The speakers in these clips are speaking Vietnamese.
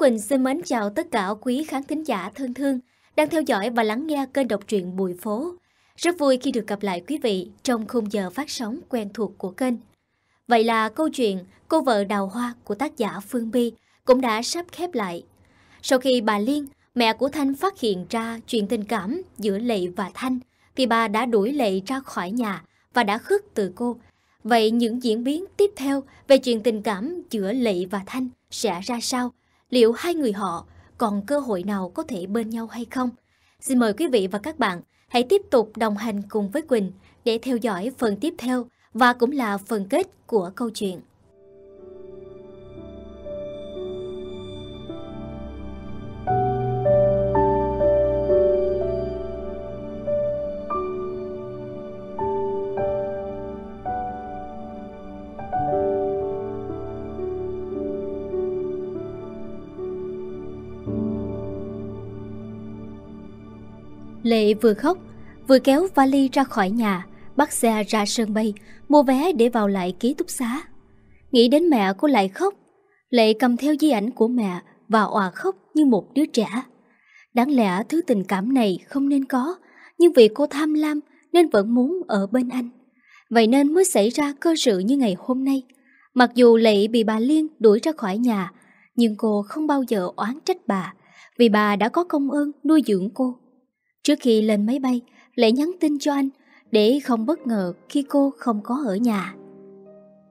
Quỳnh xin mến chào tất cả quý khán thính giả thân thương đang theo dõi và lắng nghe kênh đọc truyện Bùi Phố. Rất vui khi được gặp lại quý vị trong khung giờ phát sóng quen thuộc của kênh. Vậy là câu chuyện Cô vợ đào hoa của tác giả Phương Bi cũng đã sắp khép lại. Sau khi bà Liên, mẹ của Thanh phát hiện ra chuyện tình cảm giữa Lệ và Thanh, thì bà đã đuổi Lệ ra khỏi nhà và đã khước từ cô. Vậy những diễn biến tiếp theo về chuyện tình cảm giữa Lệ và Thanh sẽ ra sao? liệu hai người họ còn cơ hội nào có thể bên nhau hay không? Xin mời quý vị và các bạn hãy tiếp tục đồng hành cùng với Quỳnh để theo dõi phần tiếp theo và cũng là phần kết của câu chuyện. Lệ vừa khóc, vừa kéo vali ra khỏi nhà, bắt xe ra sân bay, mua vé để vào lại ký túc xá. Nghĩ đến mẹ cô lại khóc. Lệ cầm theo di ảnh của mẹ và òa khóc như một đứa trẻ. Đáng lẽ thứ tình cảm này không nên có, nhưng vì cô tham lam nên vẫn muốn ở bên anh. Vậy nên mới xảy ra cơ sự như ngày hôm nay. Mặc dù Lệ bị bà Liên đuổi ra khỏi nhà, nhưng cô không bao giờ oán trách bà, vì bà đã có công ơn nuôi dưỡng cô. Trước khi lên máy bay, Lệ nhắn tin cho anh để không bất ngờ khi cô không có ở nhà.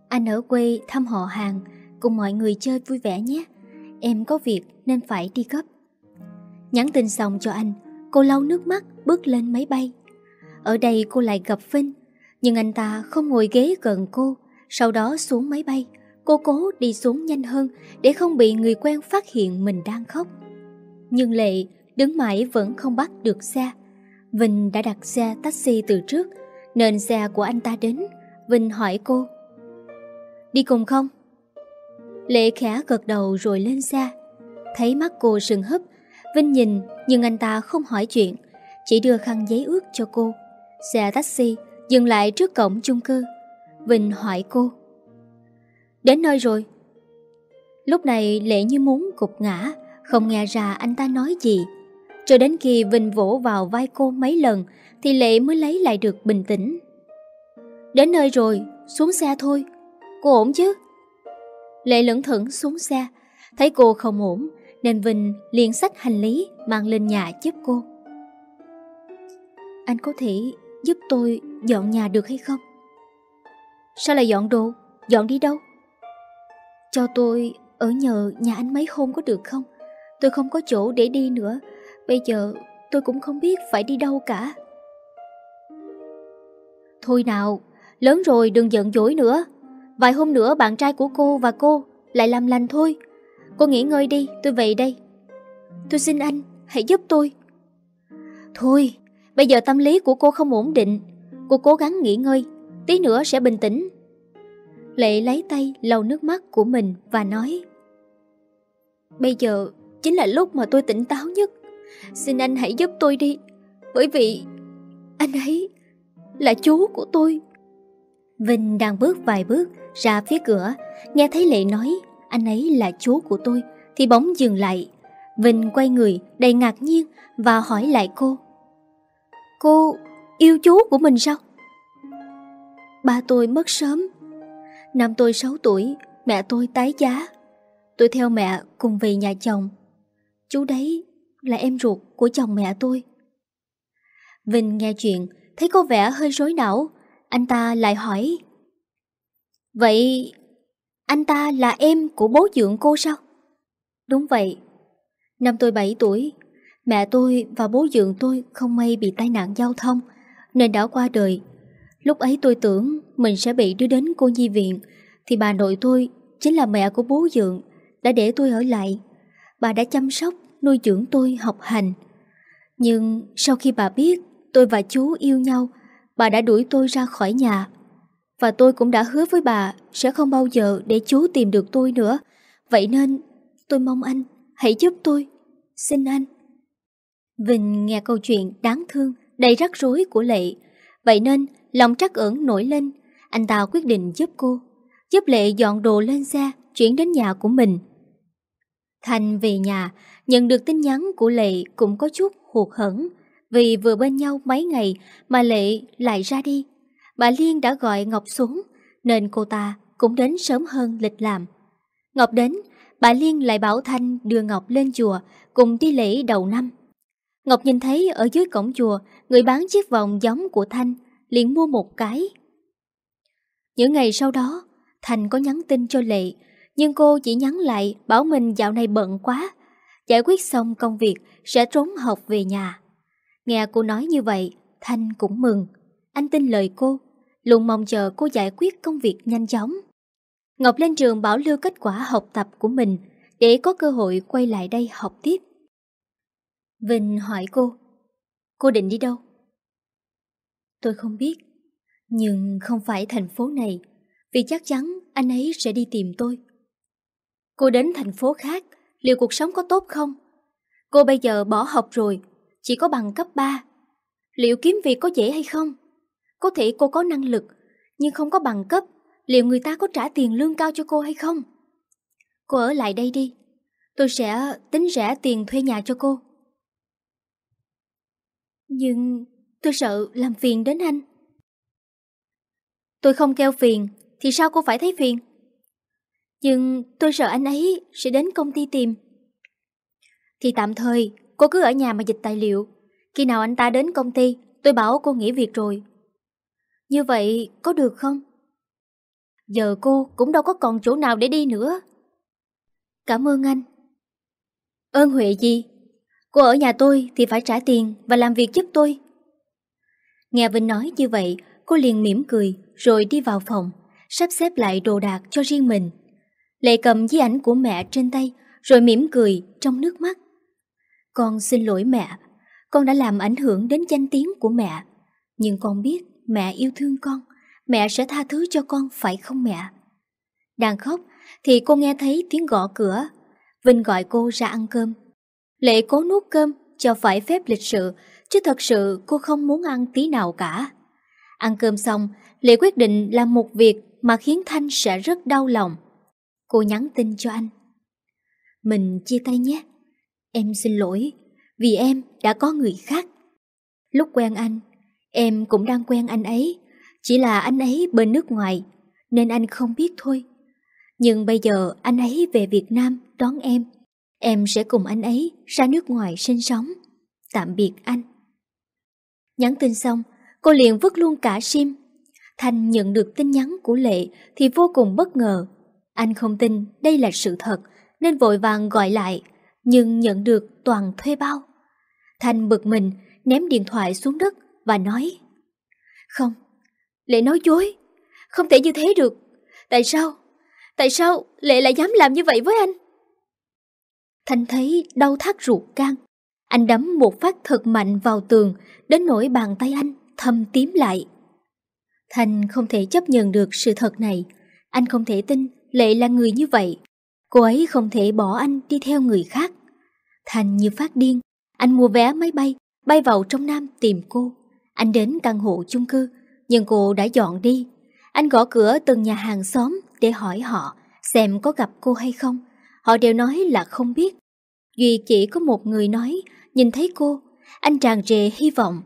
Anh ở quê thăm họ hàng, cùng mọi người chơi vui vẻ nhé. Em có việc nên phải đi gấp. Nhắn tin xong cho anh, cô lau nước mắt bước lên máy bay. Ở đây cô lại gặp Vinh, nhưng anh ta không ngồi ghế gần cô, sau đó xuống máy bay. Cô cố đi xuống nhanh hơn để không bị người quen phát hiện mình đang khóc. Nhưng Lệ đứng mãi vẫn không bắt được xe. Vinh đã đặt xe taxi từ trước, nên xe của anh ta đến. Vinh hỏi cô. Đi cùng không? Lệ khẽ gật đầu rồi lên xe. Thấy mắt cô sừng hấp, Vinh nhìn nhưng anh ta không hỏi chuyện, chỉ đưa khăn giấy ướt cho cô. Xe taxi dừng lại trước cổng chung cư. Vinh hỏi cô. Đến nơi rồi. Lúc này Lệ như muốn cục ngã, không nghe ra anh ta nói gì. Cho đến khi Vinh vỗ vào vai cô mấy lần Thì Lệ mới lấy lại được bình tĩnh Đến nơi rồi, xuống xe thôi Cô ổn chứ? Lệ lững thững xuống xe Thấy cô không ổn Nên Vinh liền xách hành lý Mang lên nhà giúp cô Anh có thể giúp tôi dọn nhà được hay không? Sao lại dọn đồ? Dọn đi đâu? Cho tôi ở nhờ nhà anh mấy hôm có được không? Tôi không có chỗ để đi nữa Bây giờ tôi cũng không biết phải đi đâu cả. Thôi nào, lớn rồi đừng giận dỗi nữa. Vài hôm nữa bạn trai của cô và cô lại làm lành thôi. Cô nghỉ ngơi đi, tôi về đây. Tôi xin anh, hãy giúp tôi. Thôi, bây giờ tâm lý của cô không ổn định. Cô cố gắng nghỉ ngơi, tí nữa sẽ bình tĩnh. Lệ lấy tay lau nước mắt của mình và nói Bây giờ chính là lúc mà tôi tỉnh táo nhất Xin anh hãy giúp tôi đi Bởi vì anh ấy là chú của tôi Vinh đang bước vài bước ra phía cửa Nghe thấy Lệ nói anh ấy là chú của tôi Thì bóng dừng lại Vinh quay người đầy ngạc nhiên và hỏi lại cô Cô yêu chú của mình sao? Ba tôi mất sớm Năm tôi 6 tuổi Mẹ tôi tái giá Tôi theo mẹ cùng về nhà chồng Chú đấy là em ruột của chồng mẹ tôi. Vinh nghe chuyện, thấy có vẻ hơi rối não, anh ta lại hỏi. Vậy anh ta là em của bố dưỡng cô sao? Đúng vậy. Năm tôi 7 tuổi, mẹ tôi và bố dưỡng tôi không may bị tai nạn giao thông nên đã qua đời. Lúc ấy tôi tưởng mình sẽ bị đưa đến cô nhi viện thì bà nội tôi chính là mẹ của bố dưỡng đã để tôi ở lại. Bà đã chăm sóc nuôi dưỡng tôi học hành. Nhưng sau khi bà biết tôi và chú yêu nhau, bà đã đuổi tôi ra khỏi nhà. Và tôi cũng đã hứa với bà sẽ không bao giờ để chú tìm được tôi nữa. Vậy nên tôi mong anh hãy giúp tôi. Xin anh. Vinh nghe câu chuyện đáng thương, đầy rắc rối của Lệ. Vậy nên lòng trắc ẩn nổi lên, anh ta quyết định giúp cô. Giúp Lệ dọn đồ lên xe, chuyển đến nhà của mình. Thành về nhà, Nhận được tin nhắn của Lệ cũng có chút hụt hẫng vì vừa bên nhau mấy ngày mà Lệ lại ra đi. Bà Liên đã gọi Ngọc xuống nên cô ta cũng đến sớm hơn lịch làm. Ngọc đến, bà Liên lại bảo Thanh đưa Ngọc lên chùa cùng đi lễ đầu năm. Ngọc nhìn thấy ở dưới cổng chùa người bán chiếc vòng giống của Thanh liền mua một cái. Những ngày sau đó, Thành có nhắn tin cho Lệ nhưng cô chỉ nhắn lại bảo mình dạo này bận quá Giải quyết xong công việc Sẽ trốn học về nhà Nghe cô nói như vậy Thanh cũng mừng Anh tin lời cô Luôn mong chờ cô giải quyết công việc nhanh chóng Ngọc lên trường bảo lưu kết quả học tập của mình Để có cơ hội quay lại đây học tiếp Vinh hỏi cô Cô định đi đâu? Tôi không biết Nhưng không phải thành phố này Vì chắc chắn anh ấy sẽ đi tìm tôi Cô đến thành phố khác liệu cuộc sống có tốt không? Cô bây giờ bỏ học rồi, chỉ có bằng cấp 3. Liệu kiếm việc có dễ hay không? Có thể cô có năng lực, nhưng không có bằng cấp, liệu người ta có trả tiền lương cao cho cô hay không? Cô ở lại đây đi, tôi sẽ tính rẻ tiền thuê nhà cho cô. Nhưng tôi sợ làm phiền đến anh. Tôi không kêu phiền, thì sao cô phải thấy phiền? Nhưng tôi sợ anh ấy sẽ đến công ty tìm. Thì tạm thời, cô cứ ở nhà mà dịch tài liệu. Khi nào anh ta đến công ty, tôi bảo cô nghỉ việc rồi. Như vậy có được không? Giờ cô cũng đâu có còn chỗ nào để đi nữa. Cảm ơn anh. Ơn huệ gì? Cô ở nhà tôi thì phải trả tiền và làm việc giúp tôi. Nghe Vinh nói như vậy, cô liền mỉm cười rồi đi vào phòng, sắp xếp lại đồ đạc cho riêng mình Lệ cầm di ảnh của mẹ trên tay Rồi mỉm cười trong nước mắt Con xin lỗi mẹ Con đã làm ảnh hưởng đến danh tiếng của mẹ Nhưng con biết mẹ yêu thương con Mẹ sẽ tha thứ cho con phải không mẹ Đang khóc Thì cô nghe thấy tiếng gõ cửa Vinh gọi cô ra ăn cơm Lệ cố nuốt cơm cho phải phép lịch sự Chứ thật sự cô không muốn ăn tí nào cả Ăn cơm xong Lệ quyết định làm một việc Mà khiến Thanh sẽ rất đau lòng Cô nhắn tin cho anh Mình chia tay nhé Em xin lỗi Vì em đã có người khác Lúc quen anh Em cũng đang quen anh ấy Chỉ là anh ấy bên nước ngoài Nên anh không biết thôi Nhưng bây giờ anh ấy về Việt Nam đón em Em sẽ cùng anh ấy ra nước ngoài sinh sống Tạm biệt anh Nhắn tin xong Cô liền vứt luôn cả sim Thành nhận được tin nhắn của Lệ Thì vô cùng bất ngờ anh không tin đây là sự thật nên vội vàng gọi lại, nhưng nhận được toàn thuê bao. Thanh bực mình, ném điện thoại xuống đất và nói Không, Lệ nói dối, không thể như thế được. Tại sao? Tại sao Lệ lại dám làm như vậy với anh? Thanh thấy đau thắt ruột gan. Anh đấm một phát thật mạnh vào tường, đến nỗi bàn tay anh thâm tím lại. Thanh không thể chấp nhận được sự thật này. Anh không thể tin Lệ là người như vậy. Cô ấy không thể bỏ anh đi theo người khác. Thành như phát điên, anh mua vé máy bay, bay vào trong Nam tìm cô. Anh đến căn hộ chung cư, nhưng cô đã dọn đi. Anh gõ cửa từng nhà hàng xóm để hỏi họ xem có gặp cô hay không. Họ đều nói là không biết. Duy chỉ có một người nói, nhìn thấy cô, anh tràn trề hy vọng.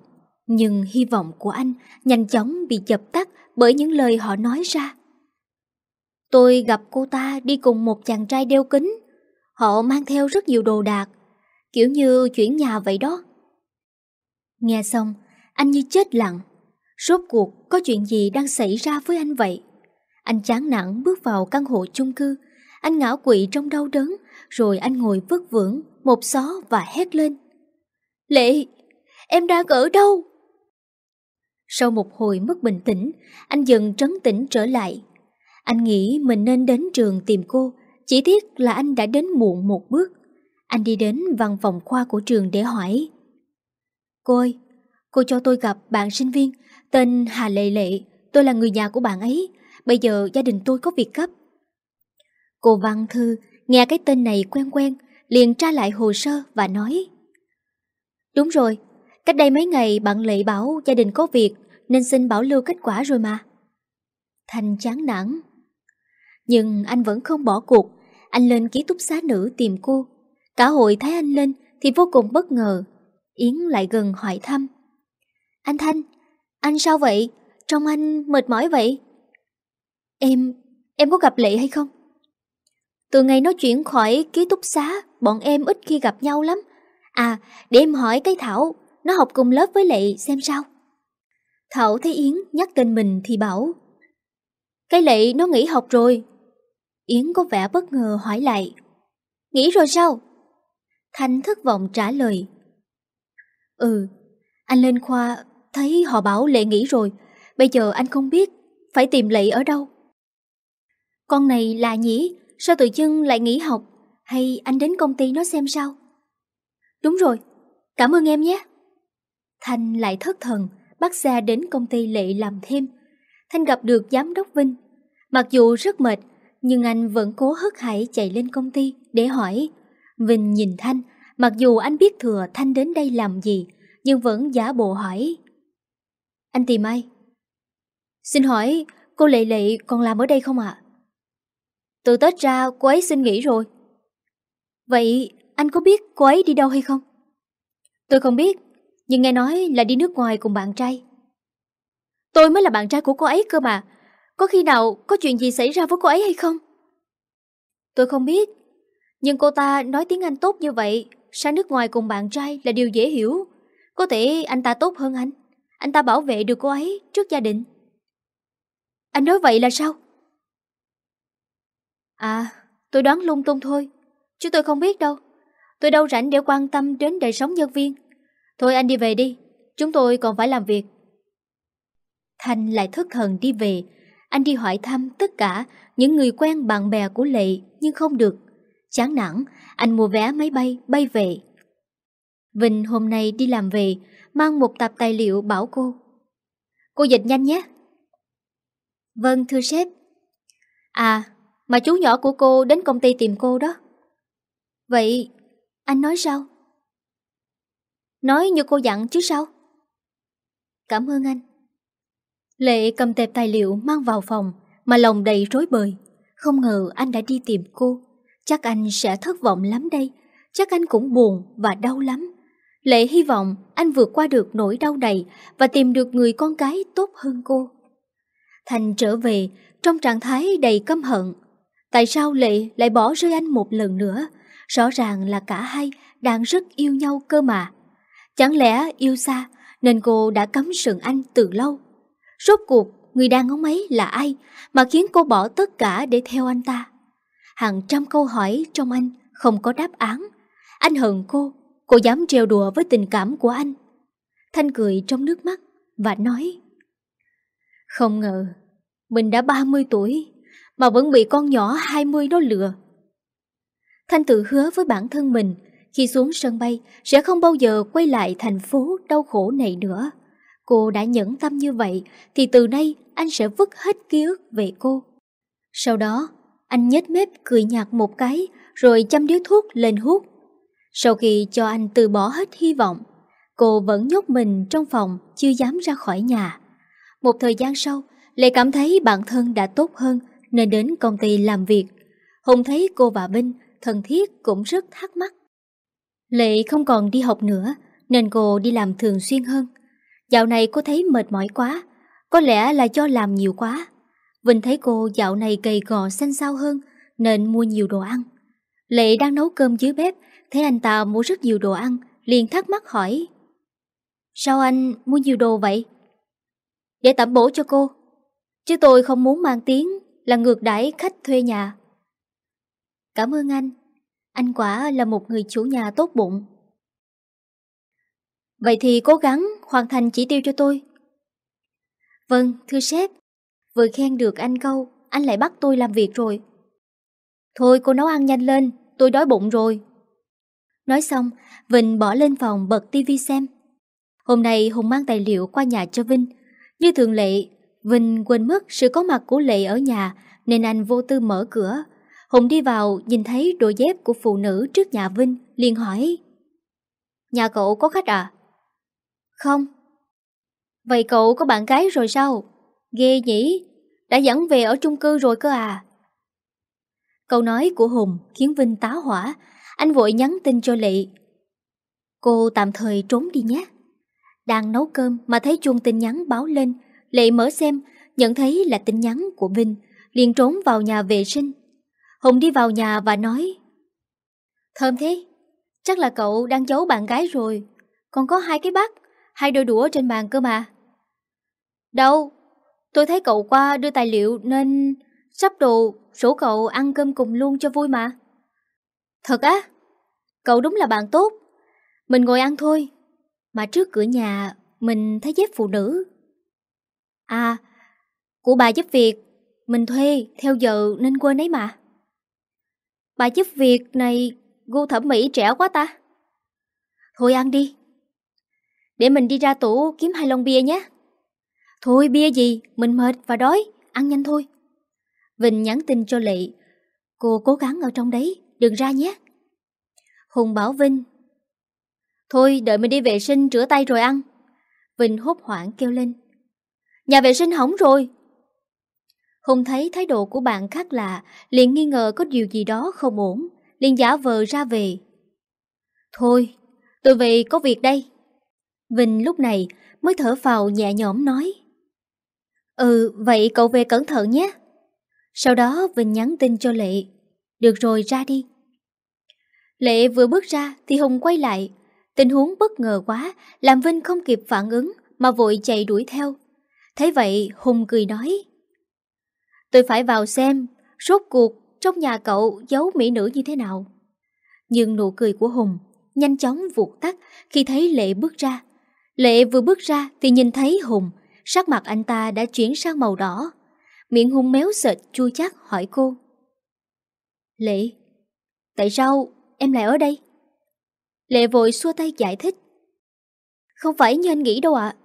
Nhưng hy vọng của anh nhanh chóng bị dập tắt bởi những lời họ nói ra. Tôi gặp cô ta đi cùng một chàng trai đeo kính. Họ mang theo rất nhiều đồ đạc, kiểu như chuyển nhà vậy đó. Nghe xong, anh như chết lặng. Rốt cuộc có chuyện gì đang xảy ra với anh vậy? Anh chán nản bước vào căn hộ chung cư. Anh ngã quỵ trong đau đớn, rồi anh ngồi vất vưởng, một xó và hét lên. Lệ, em đang ở đâu? Sau một hồi mất bình tĩnh, anh dần trấn tĩnh trở lại anh nghĩ mình nên đến trường tìm cô, chỉ tiếc là anh đã đến muộn một bước. Anh đi đến văn phòng khoa của trường để hỏi. Cô ơi, cô cho tôi gặp bạn sinh viên, tên Hà Lệ Lệ, tôi là người nhà của bạn ấy, bây giờ gia đình tôi có việc gấp. Cô Văn Thư nghe cái tên này quen quen, liền tra lại hồ sơ và nói. Đúng rồi, cách đây mấy ngày bạn Lệ bảo gia đình có việc nên xin bảo lưu kết quả rồi mà. Thành chán nản nhưng anh vẫn không bỏ cuộc Anh lên ký túc xá nữ tìm cô Cả hội thấy anh lên Thì vô cùng bất ngờ Yến lại gần hỏi thăm Anh Thanh, anh sao vậy? Trông anh mệt mỏi vậy Em, em có gặp Lệ hay không? Từ ngày nó chuyển khỏi ký túc xá Bọn em ít khi gặp nhau lắm À, để em hỏi cái Thảo Nó học cùng lớp với Lệ xem sao Thảo thấy Yến nhắc tên mình thì bảo Cái Lệ nó nghỉ học rồi Yến có vẻ bất ngờ hỏi lại. Nghĩ rồi sao? Thanh thất vọng trả lời. Ừ, anh lên khoa, thấy họ bảo Lệ nghỉ rồi, bây giờ anh không biết, phải tìm Lệ ở đâu. Con này là nhỉ, sao tự dưng lại nghỉ học, hay anh đến công ty nó xem sao? Đúng rồi, cảm ơn em nhé. Thanh lại thất thần, bắt xe đến công ty Lệ làm thêm. Thanh gặp được giám đốc Vinh. Mặc dù rất mệt, nhưng anh vẫn cố hớt hải chạy lên công ty để hỏi. Vinh nhìn Thanh, mặc dù anh biết thừa Thanh đến đây làm gì, nhưng vẫn giả bộ hỏi. Anh tìm ai? Xin hỏi, cô Lệ Lệ còn làm ở đây không ạ? Từ Tết ra cô ấy xin nghỉ rồi. Vậy anh có biết cô ấy đi đâu hay không? Tôi không biết, nhưng nghe nói là đi nước ngoài cùng bạn trai. Tôi mới là bạn trai của cô ấy cơ mà, có khi nào có chuyện gì xảy ra với cô ấy hay không? Tôi không biết Nhưng cô ta nói tiếng Anh tốt như vậy Sang nước ngoài cùng bạn trai là điều dễ hiểu Có thể anh ta tốt hơn anh Anh ta bảo vệ được cô ấy trước gia đình Anh nói vậy là sao? À, tôi đoán lung tung thôi Chứ tôi không biết đâu Tôi đâu rảnh để quan tâm đến đời sống nhân viên Thôi anh đi về đi Chúng tôi còn phải làm việc Thành lại thất thần đi về anh đi hỏi thăm tất cả những người quen bạn bè của Lệ nhưng không được. Chán nản, anh mua vé máy bay bay về. Vinh hôm nay đi làm về, mang một tập tài liệu bảo cô. Cô dịch nhanh nhé. Vâng thưa sếp. À, mà chú nhỏ của cô đến công ty tìm cô đó. Vậy, anh nói sao? Nói như cô dặn chứ sao? Cảm ơn anh. Lệ cầm tệp tài liệu mang vào phòng mà lòng đầy rối bời. Không ngờ anh đã đi tìm cô. Chắc anh sẽ thất vọng lắm đây. Chắc anh cũng buồn và đau lắm. Lệ hy vọng anh vượt qua được nỗi đau này và tìm được người con gái tốt hơn cô. Thành trở về trong trạng thái đầy căm hận. Tại sao Lệ lại bỏ rơi anh một lần nữa? Rõ ràng là cả hai đang rất yêu nhau cơ mà. Chẳng lẽ yêu xa nên cô đã cấm sừng anh từ lâu Rốt cuộc, người đang ngóng ấy là ai mà khiến cô bỏ tất cả để theo anh ta? Hàng trăm câu hỏi trong anh không có đáp án. Anh hận cô, cô dám trêu đùa với tình cảm của anh. Thanh cười trong nước mắt và nói Không ngờ, mình đã 30 tuổi mà vẫn bị con nhỏ 20 đó lừa. Thanh tự hứa với bản thân mình khi xuống sân bay sẽ không bao giờ quay lại thành phố đau khổ này nữa cô đã nhẫn tâm như vậy thì từ nay anh sẽ vứt hết ký ức về cô. Sau đó, anh nhếch mép cười nhạt một cái rồi châm điếu thuốc lên hút. Sau khi cho anh từ bỏ hết hy vọng, cô vẫn nhốt mình trong phòng chưa dám ra khỏi nhà. Một thời gian sau, Lệ cảm thấy bản thân đã tốt hơn nên đến công ty làm việc. Hùng thấy cô và Vinh thân thiết cũng rất thắc mắc. Lệ không còn đi học nữa nên cô đi làm thường xuyên hơn. Dạo này cô thấy mệt mỏi quá Có lẽ là do làm nhiều quá Vinh thấy cô dạo này gầy gò xanh xao hơn Nên mua nhiều đồ ăn Lệ đang nấu cơm dưới bếp Thấy anh ta mua rất nhiều đồ ăn Liền thắc mắc hỏi Sao anh mua nhiều đồ vậy? Để tẩm bổ cho cô Chứ tôi không muốn mang tiếng Là ngược đãi khách thuê nhà Cảm ơn anh Anh quả là một người chủ nhà tốt bụng Vậy thì cố gắng hoàn thành chỉ tiêu cho tôi. Vâng, thưa sếp. Vừa khen được anh câu, anh lại bắt tôi làm việc rồi. Thôi cô nấu ăn nhanh lên, tôi đói bụng rồi. Nói xong, Vịnh bỏ lên phòng bật tivi xem. Hôm nay Hùng mang tài liệu qua nhà cho Vinh. Như thường lệ, Vinh quên mất sự có mặt của Lệ ở nhà nên anh vô tư mở cửa. Hùng đi vào nhìn thấy đồ dép của phụ nữ trước nhà Vinh liền hỏi Nhà cậu có khách à? Không. Vậy cậu có bạn gái rồi sao? Ghê nhỉ, đã dẫn về ở chung cư rồi cơ à? Câu nói của Hùng khiến Vinh táo hỏa, anh vội nhắn tin cho Lệ. Cô tạm thời trốn đi nhé. Đang nấu cơm mà thấy chuông tin nhắn báo lên, Lệ mở xem, nhận thấy là tin nhắn của Vinh, liền trốn vào nhà vệ sinh. Hùng đi vào nhà và nói Thơm thế, chắc là cậu đang giấu bạn gái rồi, còn có hai cái bát Hai đôi đũa trên bàn cơ mà Đâu Tôi thấy cậu qua đưa tài liệu nên Sắp đồ số cậu ăn cơm cùng luôn cho vui mà Thật á Cậu đúng là bạn tốt Mình ngồi ăn thôi Mà trước cửa nhà mình thấy dép phụ nữ À Của bà giúp việc Mình thuê theo giờ nên quên ấy mà Bà giúp việc này gu thẩm mỹ trẻ quá ta Thôi ăn đi để mình đi ra tủ kiếm hai lon bia nhé. Thôi bia gì, mình mệt và đói, ăn nhanh thôi. Vinh nhắn tin cho Lệ. Cô cố gắng ở trong đấy, đừng ra nhé. Hùng bảo Vinh. Thôi đợi mình đi vệ sinh rửa tay rồi ăn. Vinh hốt hoảng kêu lên. Nhà vệ sinh hỏng rồi. Hùng thấy thái độ của bạn khác lạ, liền nghi ngờ có điều gì đó không ổn, liền giả vờ ra về. Thôi, tôi về có việc đây. Vinh lúc này mới thở vào nhẹ nhõm nói. Ừ, vậy cậu về cẩn thận nhé. Sau đó Vinh nhắn tin cho Lệ. Được rồi, ra đi. Lệ vừa bước ra thì Hùng quay lại. Tình huống bất ngờ quá, làm Vinh không kịp phản ứng mà vội chạy đuổi theo. Thấy vậy, Hùng cười nói. Tôi phải vào xem, rốt cuộc trong nhà cậu giấu mỹ nữ như thế nào. Nhưng nụ cười của Hùng nhanh chóng vụt tắt khi thấy Lệ bước ra. Lệ vừa bước ra thì nhìn thấy Hùng, sắc mặt anh ta đã chuyển sang màu đỏ. Miệng Hùng méo sệt chua chát hỏi cô. Lệ, tại sao em lại ở đây? Lệ vội xua tay giải thích. Không phải như anh nghĩ đâu ạ.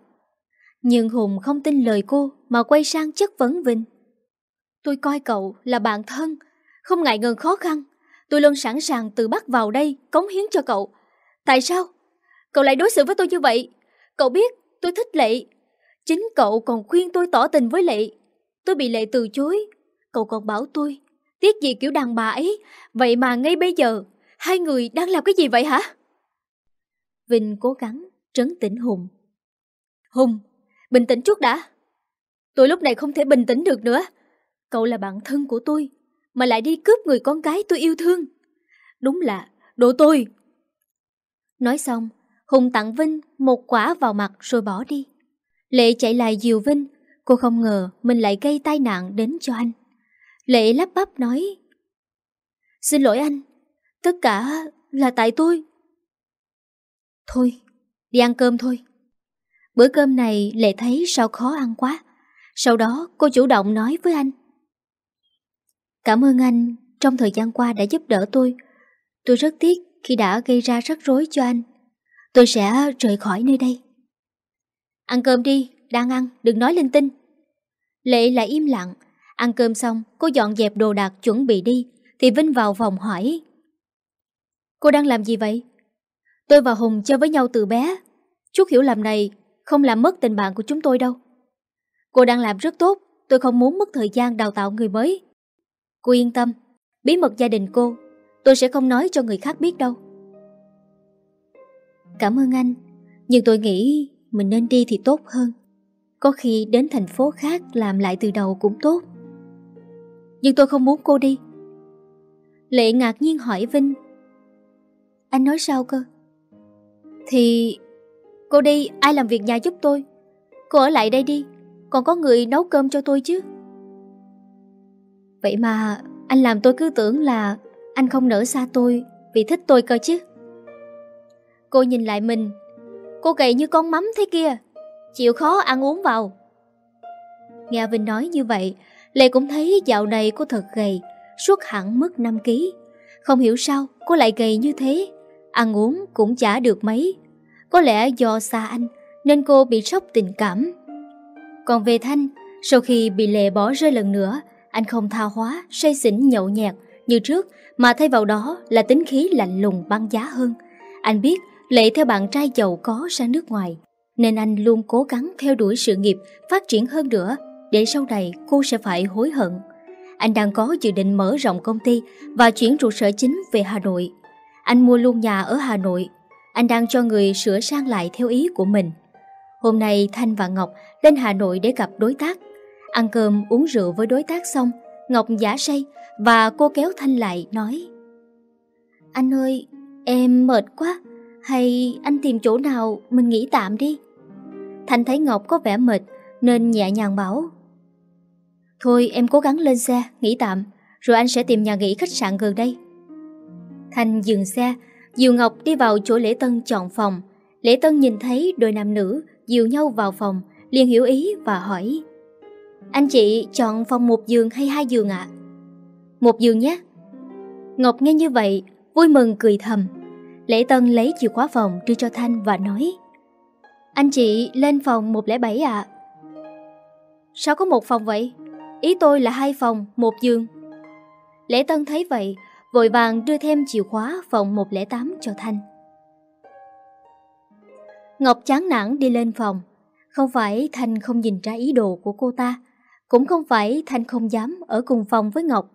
Nhưng Hùng không tin lời cô mà quay sang chất vấn Vinh. Tôi coi cậu là bạn thân, không ngại ngần khó khăn. Tôi luôn sẵn sàng từ bắt vào đây cống hiến cho cậu. Tại sao? Cậu lại đối xử với tôi như vậy? Cậu biết tôi thích Lệ. Chính cậu còn khuyên tôi tỏ tình với Lệ. Tôi bị Lệ từ chối. Cậu còn bảo tôi tiếc gì kiểu đàn bà ấy. Vậy mà ngay bây giờ, hai người đang làm cái gì vậy hả? Vinh cố gắng trấn tĩnh Hùng. Hùng, bình tĩnh chút đã. Tôi lúc này không thể bình tĩnh được nữa. Cậu là bạn thân của tôi, mà lại đi cướp người con gái tôi yêu thương. Đúng là đồ tôi. Nói xong, Hùng tặng Vinh một quả vào mặt rồi bỏ đi. Lệ chạy lại dìu Vinh, cô không ngờ mình lại gây tai nạn đến cho anh. Lệ lắp bắp nói, Xin lỗi anh, tất cả là tại tôi. Thôi, đi ăn cơm thôi. Bữa cơm này Lệ thấy sao khó ăn quá. Sau đó cô chủ động nói với anh. Cảm ơn anh trong thời gian qua đã giúp đỡ tôi. Tôi rất tiếc khi đã gây ra rắc rối cho anh. Tôi sẽ rời khỏi nơi đây. Ăn cơm đi, đang ăn, đừng nói linh tinh. Lệ lại im lặng. Ăn cơm xong, cô dọn dẹp đồ đạc chuẩn bị đi, thì Vinh vào phòng hỏi. Cô đang làm gì vậy? Tôi và Hùng chơi với nhau từ bé. Chút hiểu lầm này không làm mất tình bạn của chúng tôi đâu. Cô đang làm rất tốt, tôi không muốn mất thời gian đào tạo người mới. Cô yên tâm, bí mật gia đình cô, tôi sẽ không nói cho người khác biết đâu. Cảm ơn anh, nhưng tôi nghĩ mình nên đi thì tốt hơn. Có khi đến thành phố khác làm lại từ đầu cũng tốt. Nhưng tôi không muốn cô đi. Lệ ngạc nhiên hỏi Vinh. Anh nói sao cơ? Thì cô đi ai làm việc nhà giúp tôi? Cô ở lại đây đi, còn có người nấu cơm cho tôi chứ. Vậy mà anh làm tôi cứ tưởng là anh không nỡ xa tôi vì thích tôi cơ chứ. Cô nhìn lại mình Cô gầy như con mắm thế kia Chịu khó ăn uống vào Nghe Vinh nói như vậy lê cũng thấy dạo này cô thật gầy Suốt hẳn mức 5kg Không hiểu sao cô lại gầy như thế Ăn uống cũng chả được mấy Có lẽ do xa anh Nên cô bị sốc tình cảm Còn về Thanh Sau khi bị lê bỏ rơi lần nữa Anh không tha hóa, say xỉn nhậu nhẹt Như trước mà thay vào đó là tính khí lạnh lùng băng giá hơn Anh biết Lệ theo bạn trai giàu có ra nước ngoài, nên anh luôn cố gắng theo đuổi sự nghiệp phát triển hơn nữa để sau này cô sẽ phải hối hận. Anh đang có dự định mở rộng công ty và chuyển trụ sở chính về Hà Nội. Anh mua luôn nhà ở Hà Nội. Anh đang cho người sửa sang lại theo ý của mình. Hôm nay Thanh và Ngọc lên Hà Nội để gặp đối tác. Ăn cơm uống rượu với đối tác xong, Ngọc giả say và cô kéo Thanh lại nói Anh ơi, em mệt quá, hay anh tìm chỗ nào mình nghỉ tạm đi? Thành thấy Ngọc có vẻ mệt nên nhẹ nhàng bảo. Thôi em cố gắng lên xe, nghỉ tạm, rồi anh sẽ tìm nhà nghỉ khách sạn gần đây. Thành dừng xe, Diều Ngọc đi vào chỗ Lễ Tân chọn phòng. Lễ Tân nhìn thấy đôi nam nữ dìu nhau vào phòng, liền hiểu ý và hỏi. Anh chị chọn phòng một giường hay hai giường ạ? Một giường nhé. Ngọc nghe như vậy, vui mừng cười thầm. Lễ Tân lấy chìa khóa phòng đưa cho Thanh và nói Anh chị lên phòng 107 ạ. À. Sao có một phòng vậy? Ý tôi là hai phòng, một giường. Lễ Tân thấy vậy, vội vàng đưa thêm chìa khóa phòng 108 cho Thanh. Ngọc chán nản đi lên phòng. Không phải Thanh không nhìn ra ý đồ của cô ta, cũng không phải Thanh không dám ở cùng phòng với Ngọc.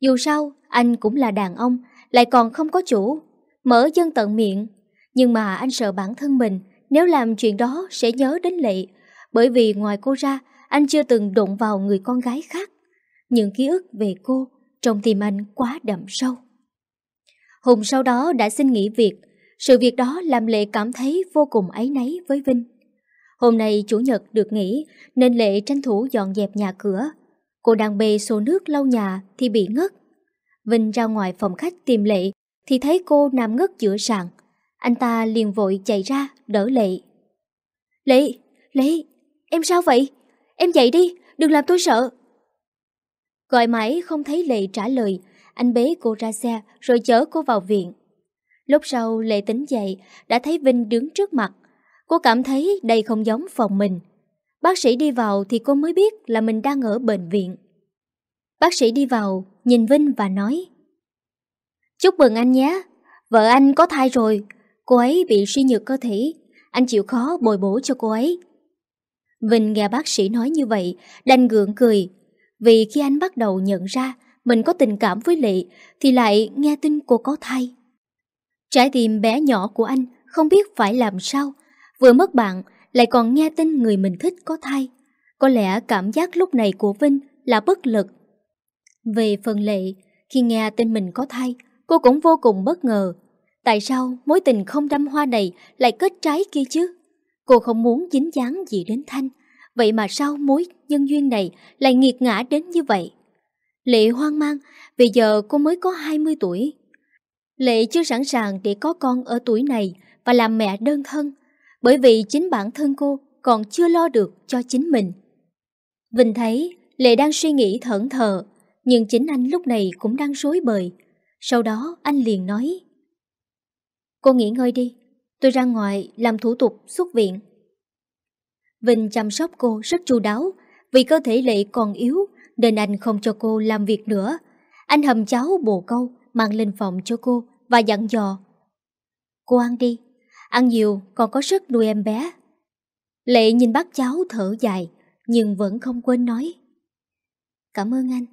Dù sao, anh cũng là đàn ông, lại còn không có chủ, mở dân tận miệng. Nhưng mà anh sợ bản thân mình nếu làm chuyện đó sẽ nhớ đến Lệ, bởi vì ngoài cô ra, anh chưa từng đụng vào người con gái khác. Những ký ức về cô trong tim anh quá đậm sâu. Hùng sau đó đã xin nghỉ việc, sự việc đó làm Lệ cảm thấy vô cùng ấy nấy với Vinh. Hôm nay chủ nhật được nghỉ nên Lệ tranh thủ dọn dẹp nhà cửa. Cô đang bê xô nước lau nhà thì bị ngất. Vinh ra ngoài phòng khách tìm Lệ thì thấy cô nằm ngất giữa sàn. Anh ta liền vội chạy ra, đỡ Lệ. Lệ, Lệ, em sao vậy? Em dậy đi, đừng làm tôi sợ. Gọi mãi không thấy Lệ trả lời, anh bế cô ra xe rồi chở cô vào viện. Lúc sau Lệ tính dậy, đã thấy Vinh đứng trước mặt. Cô cảm thấy đây không giống phòng mình. Bác sĩ đi vào thì cô mới biết là mình đang ở bệnh viện. Bác sĩ đi vào, nhìn Vinh và nói Chúc mừng anh nhé, vợ anh có thai rồi, cô ấy bị suy nhược cơ thể, anh chịu khó bồi bổ cho cô ấy. Vinh nghe bác sĩ nói như vậy, đành gượng cười, vì khi anh bắt đầu nhận ra mình có tình cảm với Lệ thì lại nghe tin cô có thai. Trái tim bé nhỏ của anh không biết phải làm sao, vừa mất bạn lại còn nghe tin người mình thích có thai. Có lẽ cảm giác lúc này của Vinh là bất lực. Về phần Lệ, khi nghe tin mình có thai, Cô cũng vô cùng bất ngờ. Tại sao mối tình không đâm hoa này lại kết trái kia chứ? Cô không muốn dính dáng gì đến Thanh. Vậy mà sao mối nhân duyên này lại nghiệt ngã đến như vậy? Lệ hoang mang vì giờ cô mới có 20 tuổi. Lệ chưa sẵn sàng để có con ở tuổi này và làm mẹ đơn thân bởi vì chính bản thân cô còn chưa lo được cho chính mình. Vinh thấy Lệ đang suy nghĩ thẫn thờ nhưng chính anh lúc này cũng đang rối bời. Sau đó anh liền nói Cô nghỉ ngơi đi Tôi ra ngoài làm thủ tục xuất viện Vinh chăm sóc cô rất chu đáo Vì cơ thể Lệ còn yếu Nên anh không cho cô làm việc nữa Anh hầm cháo bồ câu Mang lên phòng cho cô Và dặn dò Cô ăn đi Ăn nhiều còn có sức nuôi em bé Lệ nhìn bác cháu thở dài Nhưng vẫn không quên nói Cảm ơn anh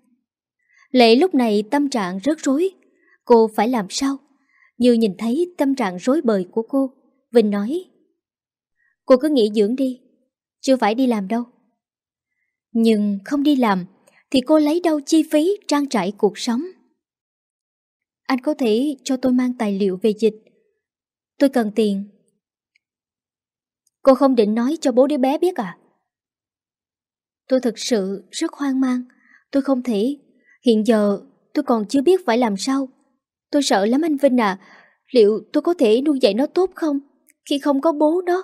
Lệ lúc này tâm trạng rất rối Cô phải làm sao? Như nhìn thấy tâm trạng rối bời của cô, Vinh nói. Cô cứ nghỉ dưỡng đi, chưa phải đi làm đâu. Nhưng không đi làm thì cô lấy đâu chi phí trang trải cuộc sống? Anh có thể cho tôi mang tài liệu về dịch. Tôi cần tiền. Cô không định nói cho bố đứa bé biết à? Tôi thực sự rất hoang mang. Tôi không thể. Hiện giờ tôi còn chưa biết phải làm sao Tôi sợ lắm anh Vinh à, liệu tôi có thể nuôi dạy nó tốt không, khi không có bố đó?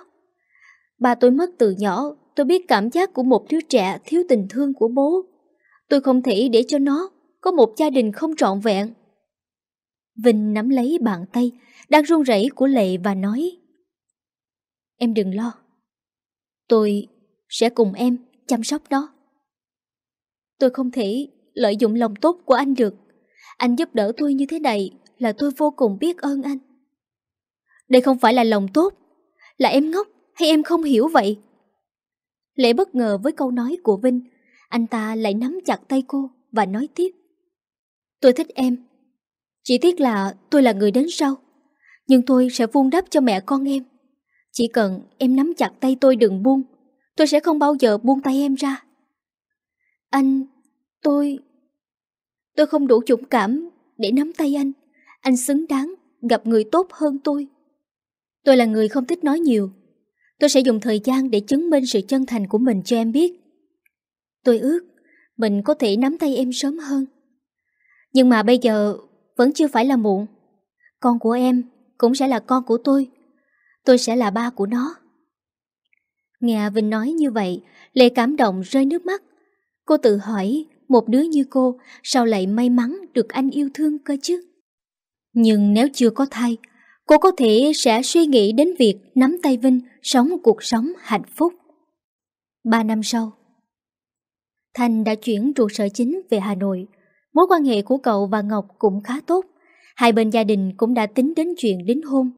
Ba tôi mất từ nhỏ, tôi biết cảm giác của một đứa trẻ thiếu tình thương của bố. Tôi không thể để cho nó có một gia đình không trọn vẹn. Vinh nắm lấy bàn tay đang run rẩy của Lệ và nói: "Em đừng lo. Tôi sẽ cùng em chăm sóc nó. Tôi không thể lợi dụng lòng tốt của anh được." Anh giúp đỡ tôi như thế này là tôi vô cùng biết ơn anh. Đây không phải là lòng tốt, là em ngốc hay em không hiểu vậy? Lễ bất ngờ với câu nói của Vinh, anh ta lại nắm chặt tay cô và nói tiếp. Tôi thích em, chỉ tiếc là tôi là người đến sau, nhưng tôi sẽ vuông đắp cho mẹ con em. Chỉ cần em nắm chặt tay tôi đừng buông, tôi sẽ không bao giờ buông tay em ra. Anh, tôi, Tôi không đủ dũng cảm để nắm tay anh. Anh xứng đáng gặp người tốt hơn tôi. Tôi là người không thích nói nhiều. Tôi sẽ dùng thời gian để chứng minh sự chân thành của mình cho em biết. Tôi ước mình có thể nắm tay em sớm hơn. Nhưng mà bây giờ vẫn chưa phải là muộn. Con của em cũng sẽ là con của tôi. Tôi sẽ là ba của nó. Nghe Vinh nói như vậy, Lệ cảm động rơi nước mắt. Cô tự hỏi một đứa như cô sao lại may mắn được anh yêu thương cơ chứ? Nhưng nếu chưa có thai, cô có thể sẽ suy nghĩ đến việc nắm tay Vinh sống một cuộc sống hạnh phúc. Ba năm sau, Thành đã chuyển trụ sở chính về Hà Nội. Mối quan hệ của cậu và Ngọc cũng khá tốt. Hai bên gia đình cũng đã tính đến chuyện đính hôn.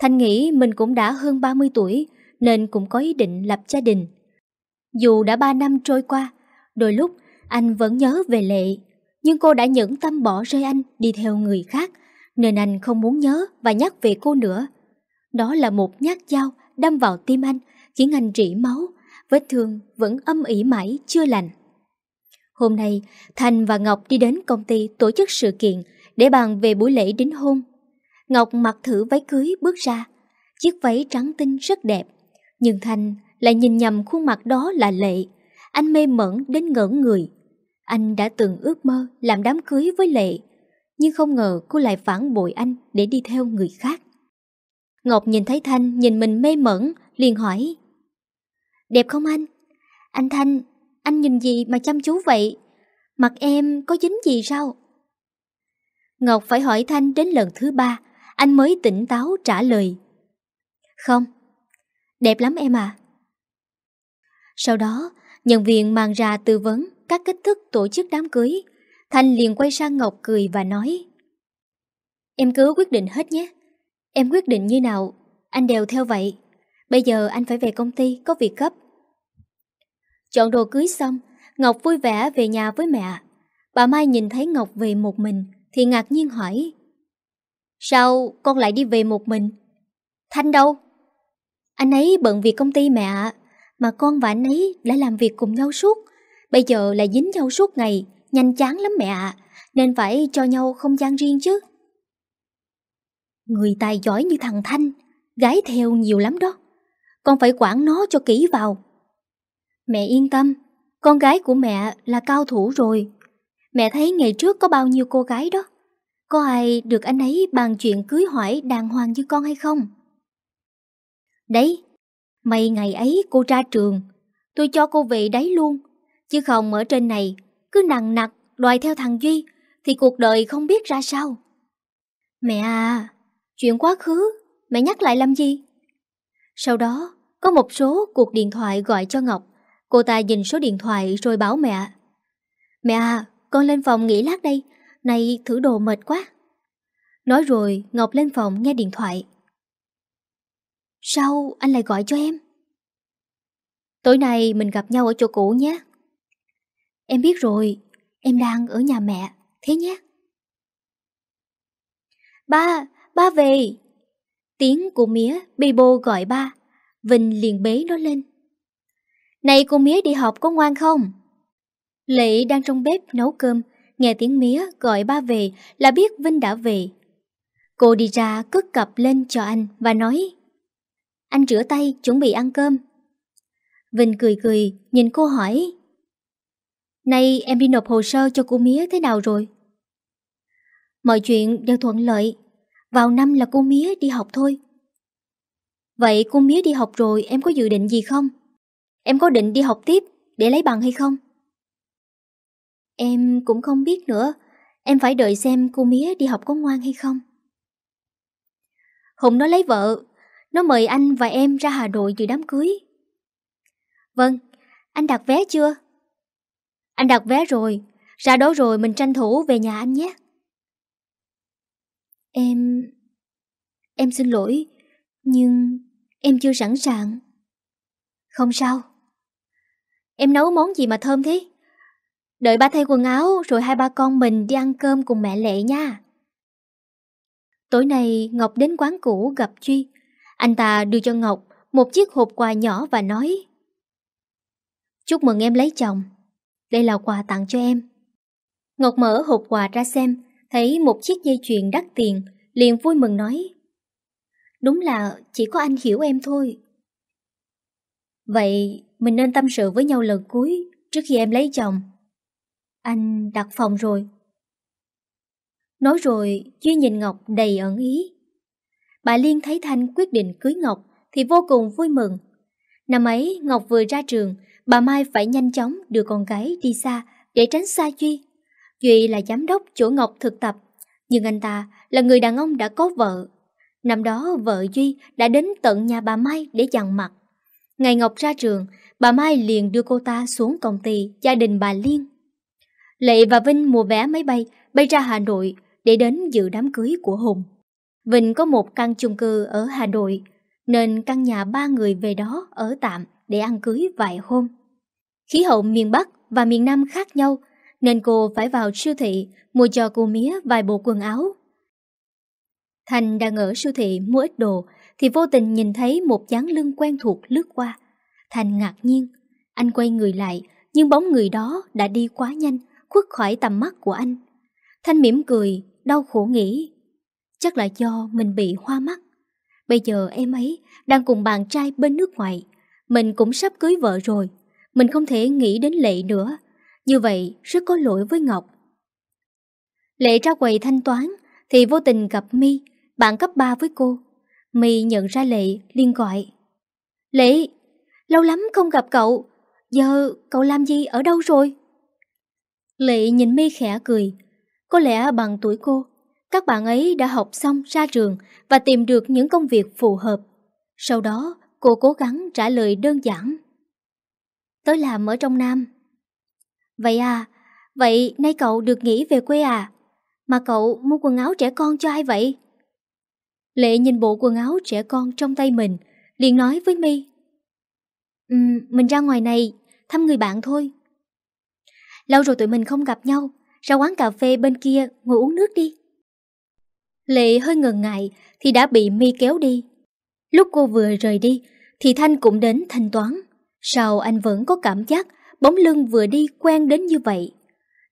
Thành nghĩ mình cũng đã hơn 30 tuổi nên cũng có ý định lập gia đình. Dù đã 3 năm trôi qua, đôi lúc anh vẫn nhớ về Lệ, nhưng cô đã nhẫn tâm bỏ rơi anh đi theo người khác, nên anh không muốn nhớ và nhắc về cô nữa. Đó là một nhát dao đâm vào tim anh, khiến anh rỉ máu, vết thương vẫn âm ỉ mãi chưa lành. Hôm nay, Thành và Ngọc đi đến công ty tổ chức sự kiện để bàn về buổi lễ đính hôn. Ngọc mặc thử váy cưới bước ra, chiếc váy trắng tinh rất đẹp, nhưng Thành lại nhìn nhầm khuôn mặt đó là lệ. Anh mê mẩn đến ngỡ người, anh đã từng ước mơ làm đám cưới với Lệ, nhưng không ngờ cô lại phản bội anh để đi theo người khác. Ngọc nhìn thấy Thanh nhìn mình mê mẩn, liền hỏi. Đẹp không anh? Anh Thanh, anh nhìn gì mà chăm chú vậy? Mặt em có dính gì sao? Ngọc phải hỏi Thanh đến lần thứ ba, anh mới tỉnh táo trả lời. Không, đẹp lắm em à. Sau đó, nhân viên mang ra tư vấn các kích thức tổ chức đám cưới. Thanh liền quay sang Ngọc cười và nói Em cứ quyết định hết nhé. Em quyết định như nào, anh đều theo vậy. Bây giờ anh phải về công ty, có việc gấp. Chọn đồ cưới xong, Ngọc vui vẻ về nhà với mẹ. Bà Mai nhìn thấy Ngọc về một mình thì ngạc nhiên hỏi Sao con lại đi về một mình? Thanh đâu? Anh ấy bận việc công ty mẹ mà con và anh ấy đã làm việc cùng nhau suốt. Bây giờ lại dính nhau suốt ngày, nhanh chán lắm mẹ ạ, à, nên phải cho nhau không gian riêng chứ. Người tài giỏi như thằng Thanh, gái theo nhiều lắm đó. Con phải quản nó cho kỹ vào. Mẹ yên tâm, con gái của mẹ là cao thủ rồi. Mẹ thấy ngày trước có bao nhiêu cô gái đó. Có ai được anh ấy bàn chuyện cưới hỏi đàng hoàng như con hay không? Đấy, mày ngày ấy cô ra trường Tôi cho cô về đấy luôn Chứ không ở trên này, cứ nặng nặc đòi theo thằng Duy, thì cuộc đời không biết ra sao. Mẹ à, chuyện quá khứ, mẹ nhắc lại làm gì? Sau đó, có một số cuộc điện thoại gọi cho Ngọc. Cô ta nhìn số điện thoại rồi bảo mẹ. Mẹ à, con lên phòng nghỉ lát đây. Này, thử đồ mệt quá. Nói rồi, Ngọc lên phòng nghe điện thoại. Sao anh lại gọi cho em? Tối nay mình gặp nhau ở chỗ cũ nhé. Em biết rồi, em đang ở nhà mẹ, thế nhé. Ba, ba về. Tiếng của mía bê bô gọi ba. Vinh liền bế nó lên. Này cô mía đi học có ngoan không? Lệ đang trong bếp nấu cơm, nghe tiếng mía gọi ba về là biết Vinh đã về. Cô đi ra cất cặp lên cho anh và nói Anh rửa tay chuẩn bị ăn cơm. Vinh cười cười nhìn cô hỏi Nay em đi nộp hồ sơ cho cô Mía thế nào rồi? Mọi chuyện đều thuận lợi. Vào năm là cô Mía đi học thôi. Vậy cô Mía đi học rồi em có dự định gì không? Em có định đi học tiếp để lấy bằng hay không? Em cũng không biết nữa. Em phải đợi xem cô Mía đi học có ngoan hay không. Hùng nó lấy vợ. Nó mời anh và em ra Hà Nội dự đám cưới. Vâng, anh đặt vé chưa? Anh đặt vé rồi, ra đó rồi mình tranh thủ về nhà anh nhé. Em... Em xin lỗi, nhưng em chưa sẵn sàng. Không sao. Em nấu món gì mà thơm thế? Đợi ba thay quần áo rồi hai ba con mình đi ăn cơm cùng mẹ Lệ nha. Tối nay Ngọc đến quán cũ gặp Duy. Anh ta đưa cho Ngọc một chiếc hộp quà nhỏ và nói Chúc mừng em lấy chồng. Đây là quà tặng cho em. Ngọc mở hộp quà ra xem, thấy một chiếc dây chuyền đắt tiền, liền vui mừng nói. Đúng là chỉ có anh hiểu em thôi. Vậy mình nên tâm sự với nhau lần cuối trước khi em lấy chồng. Anh đặt phòng rồi. Nói rồi, Duy nhìn Ngọc đầy ẩn ý. Bà Liên thấy Thanh quyết định cưới Ngọc thì vô cùng vui mừng. Năm ấy, Ngọc vừa ra trường Bà Mai phải nhanh chóng đưa con gái đi xa để tránh xa Duy. Duy là giám đốc chỗ Ngọc thực tập, nhưng anh ta là người đàn ông đã có vợ. Năm đó vợ Duy đã đến tận nhà bà Mai để dằn mặt. Ngày Ngọc ra trường, bà Mai liền đưa cô ta xuống công ty gia đình bà Liên. Lệ và Vinh mua vé máy bay bay ra Hà Nội để đến dự đám cưới của Hùng. Vinh có một căn chung cư ở Hà Nội, nên căn nhà ba người về đó ở tạm để ăn cưới vài hôm. Khí hậu miền Bắc và miền Nam khác nhau, nên cô phải vào siêu thị mua cho cô Mía vài bộ quần áo. Thành đang ở siêu thị mua ít đồ thì vô tình nhìn thấy một dáng lưng quen thuộc lướt qua. Thành ngạc nhiên, anh quay người lại nhưng bóng người đó đã đi quá nhanh, khuất khỏi tầm mắt của anh. Thanh mỉm cười, đau khổ nghĩ, chắc là do mình bị hoa mắt. Bây giờ em ấy đang cùng bạn trai bên nước ngoài, mình cũng sắp cưới vợ rồi. Mình không thể nghĩ đến Lệ nữa Như vậy rất có lỗi với Ngọc Lệ ra quầy thanh toán Thì vô tình gặp mi Bạn cấp 3 với cô mi nhận ra Lệ liên gọi Lệ Lâu lắm không gặp cậu Giờ cậu làm gì ở đâu rồi Lệ nhìn mi khẽ cười Có lẽ bằng tuổi cô Các bạn ấy đã học xong ra trường Và tìm được những công việc phù hợp Sau đó cô cố gắng trả lời đơn giản tới làm ở trong Nam. Vậy à, vậy nay cậu được nghỉ về quê à? Mà cậu mua quần áo trẻ con cho ai vậy? Lệ nhìn bộ quần áo trẻ con trong tay mình, liền nói với mi Um, mình ra ngoài này thăm người bạn thôi. Lâu rồi tụi mình không gặp nhau, ra quán cà phê bên kia ngồi uống nước đi. Lệ hơi ngần ngại thì đã bị mi kéo đi. Lúc cô vừa rời đi thì Thanh cũng đến thanh toán. Sau anh vẫn có cảm giác bóng lưng vừa đi quen đến như vậy.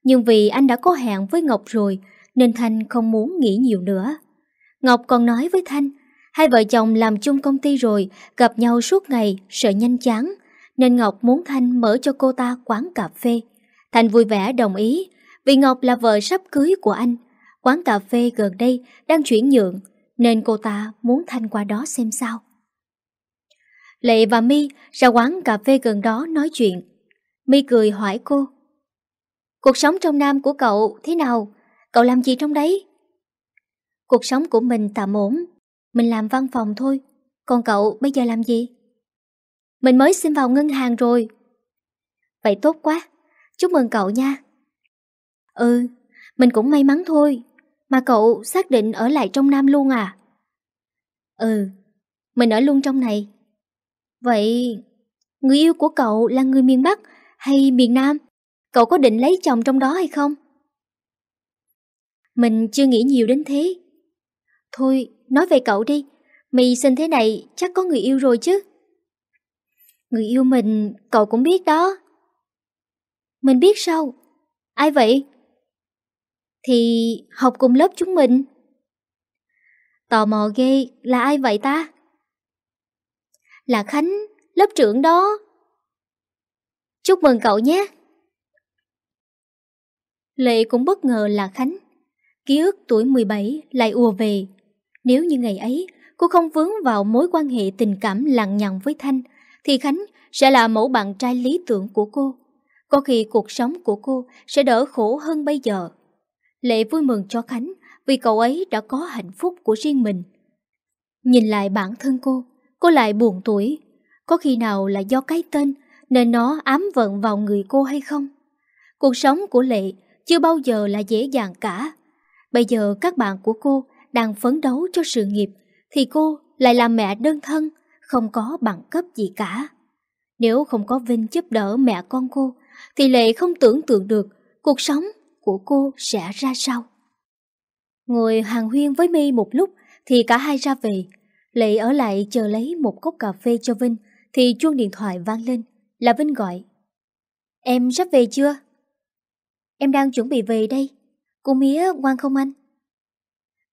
Nhưng vì anh đã có hẹn với Ngọc rồi nên Thanh không muốn nghĩ nhiều nữa. Ngọc còn nói với Thanh, hai vợ chồng làm chung công ty rồi, gặp nhau suốt ngày, sợ nhanh chán, nên Ngọc muốn Thanh mở cho cô ta quán cà phê. Thanh vui vẻ đồng ý, vì Ngọc là vợ sắp cưới của anh. Quán cà phê gần đây đang chuyển nhượng, nên cô ta muốn Thanh qua đó xem sao. Lệ và My ra quán cà phê gần đó nói chuyện. My cười hỏi cô. Cuộc sống trong Nam của cậu thế nào? Cậu làm gì trong đấy? Cuộc sống của mình tạm ổn. Mình làm văn phòng thôi. Còn cậu bây giờ làm gì? Mình mới xin vào ngân hàng rồi. Vậy tốt quá. Chúc mừng cậu nha. Ừ, mình cũng may mắn thôi. Mà cậu xác định ở lại trong Nam luôn à? Ừ, mình ở luôn trong này Vậy, người yêu của cậu là người miền Bắc hay miền Nam? Cậu có định lấy chồng trong đó hay không? Mình chưa nghĩ nhiều đến thế. Thôi, nói về cậu đi. Mì xinh thế này chắc có người yêu rồi chứ. Người yêu mình, cậu cũng biết đó. Mình biết sao? Ai vậy? Thì học cùng lớp chúng mình. Tò mò ghê, là ai vậy ta? là Khánh, lớp trưởng đó. Chúc mừng cậu nhé. Lệ cũng bất ngờ là Khánh. Ký ức tuổi 17 lại ùa về. Nếu như ngày ấy cô không vướng vào mối quan hệ tình cảm lằng nhằng với Thanh, thì Khánh sẽ là mẫu bạn trai lý tưởng của cô. Có khi cuộc sống của cô sẽ đỡ khổ hơn bây giờ. Lệ vui mừng cho Khánh vì cậu ấy đã có hạnh phúc của riêng mình. Nhìn lại bản thân cô, Cô lại buồn tuổi Có khi nào là do cái tên Nên nó ám vận vào người cô hay không Cuộc sống của Lệ Chưa bao giờ là dễ dàng cả Bây giờ các bạn của cô Đang phấn đấu cho sự nghiệp Thì cô lại là mẹ đơn thân Không có bằng cấp gì cả Nếu không có Vinh giúp đỡ mẹ con cô Thì Lệ không tưởng tượng được Cuộc sống của cô sẽ ra sao Ngồi hàng huyên với mi một lúc Thì cả hai ra về Lệ ở lại chờ lấy một cốc cà phê cho Vinh Thì chuông điện thoại vang lên Là Vinh gọi Em sắp về chưa? Em đang chuẩn bị về đây Cô Mía ngoan không anh?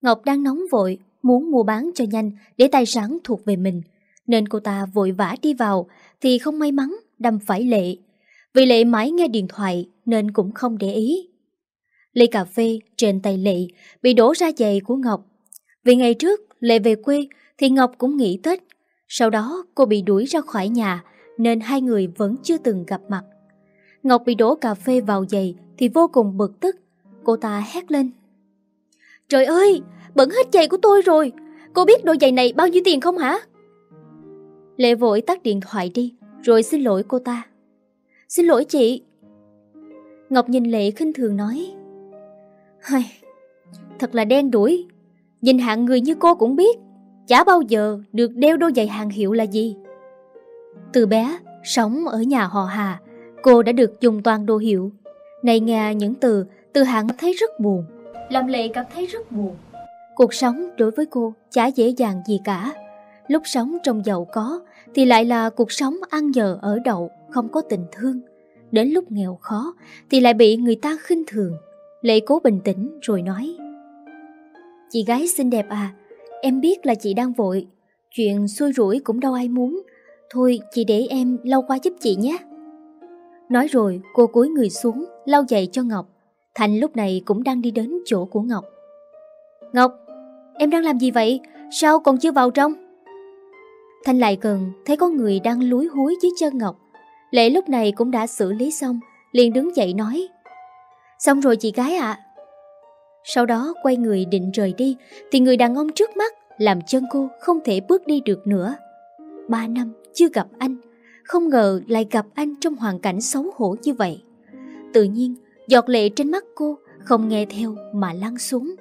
Ngọc đang nóng vội Muốn mua bán cho nhanh Để tài sản thuộc về mình Nên cô ta vội vã đi vào Thì không may mắn đâm phải Lệ Vì Lệ mãi nghe điện thoại Nên cũng không để ý Ly cà phê trên tay Lệ Bị đổ ra giày của Ngọc Vì ngày trước Lệ về quê thì Ngọc cũng nghỉ Tết. Sau đó cô bị đuổi ra khỏi nhà nên hai người vẫn chưa từng gặp mặt. Ngọc bị đổ cà phê vào giày thì vô cùng bực tức. Cô ta hét lên. Trời ơi, bẩn hết giày của tôi rồi. Cô biết đôi giày này bao nhiêu tiền không hả? Lệ vội tắt điện thoại đi rồi xin lỗi cô ta. Xin lỗi chị. Ngọc nhìn Lệ khinh thường nói. Hây, thật là đen đuổi. Nhìn hạng người như cô cũng biết chả bao giờ được đeo đôi giày hàng hiệu là gì. Từ bé, sống ở nhà họ Hà, cô đã được dùng toàn đồ hiệu. Này nghe những từ, từ hạng thấy rất buồn. Làm lệ cảm thấy rất buồn. Cuộc sống đối với cô chả dễ dàng gì cả. Lúc sống trong giàu có thì lại là cuộc sống ăn nhờ ở đậu, không có tình thương. Đến lúc nghèo khó thì lại bị người ta khinh thường. Lệ cố bình tĩnh rồi nói Chị gái xinh đẹp à, Em biết là chị đang vội, chuyện xui rủi cũng đâu ai muốn. Thôi chị để em lau qua giúp chị nhé. Nói rồi cô cúi người xuống lau giày cho Ngọc. Thành lúc này cũng đang đi đến chỗ của Ngọc. Ngọc, em đang làm gì vậy? Sao còn chưa vào trong? Thành lại gần, thấy có người đang lúi húi dưới chân Ngọc. Lệ lúc này cũng đã xử lý xong, liền đứng dậy nói. Xong rồi chị gái ạ, sau đó quay người định rời đi thì người đàn ông trước mắt làm chân cô không thể bước đi được nữa. Ba năm chưa gặp anh, không ngờ lại gặp anh trong hoàn cảnh xấu hổ như vậy. Tự nhiên, giọt lệ trên mắt cô không nghe theo mà lăn xuống.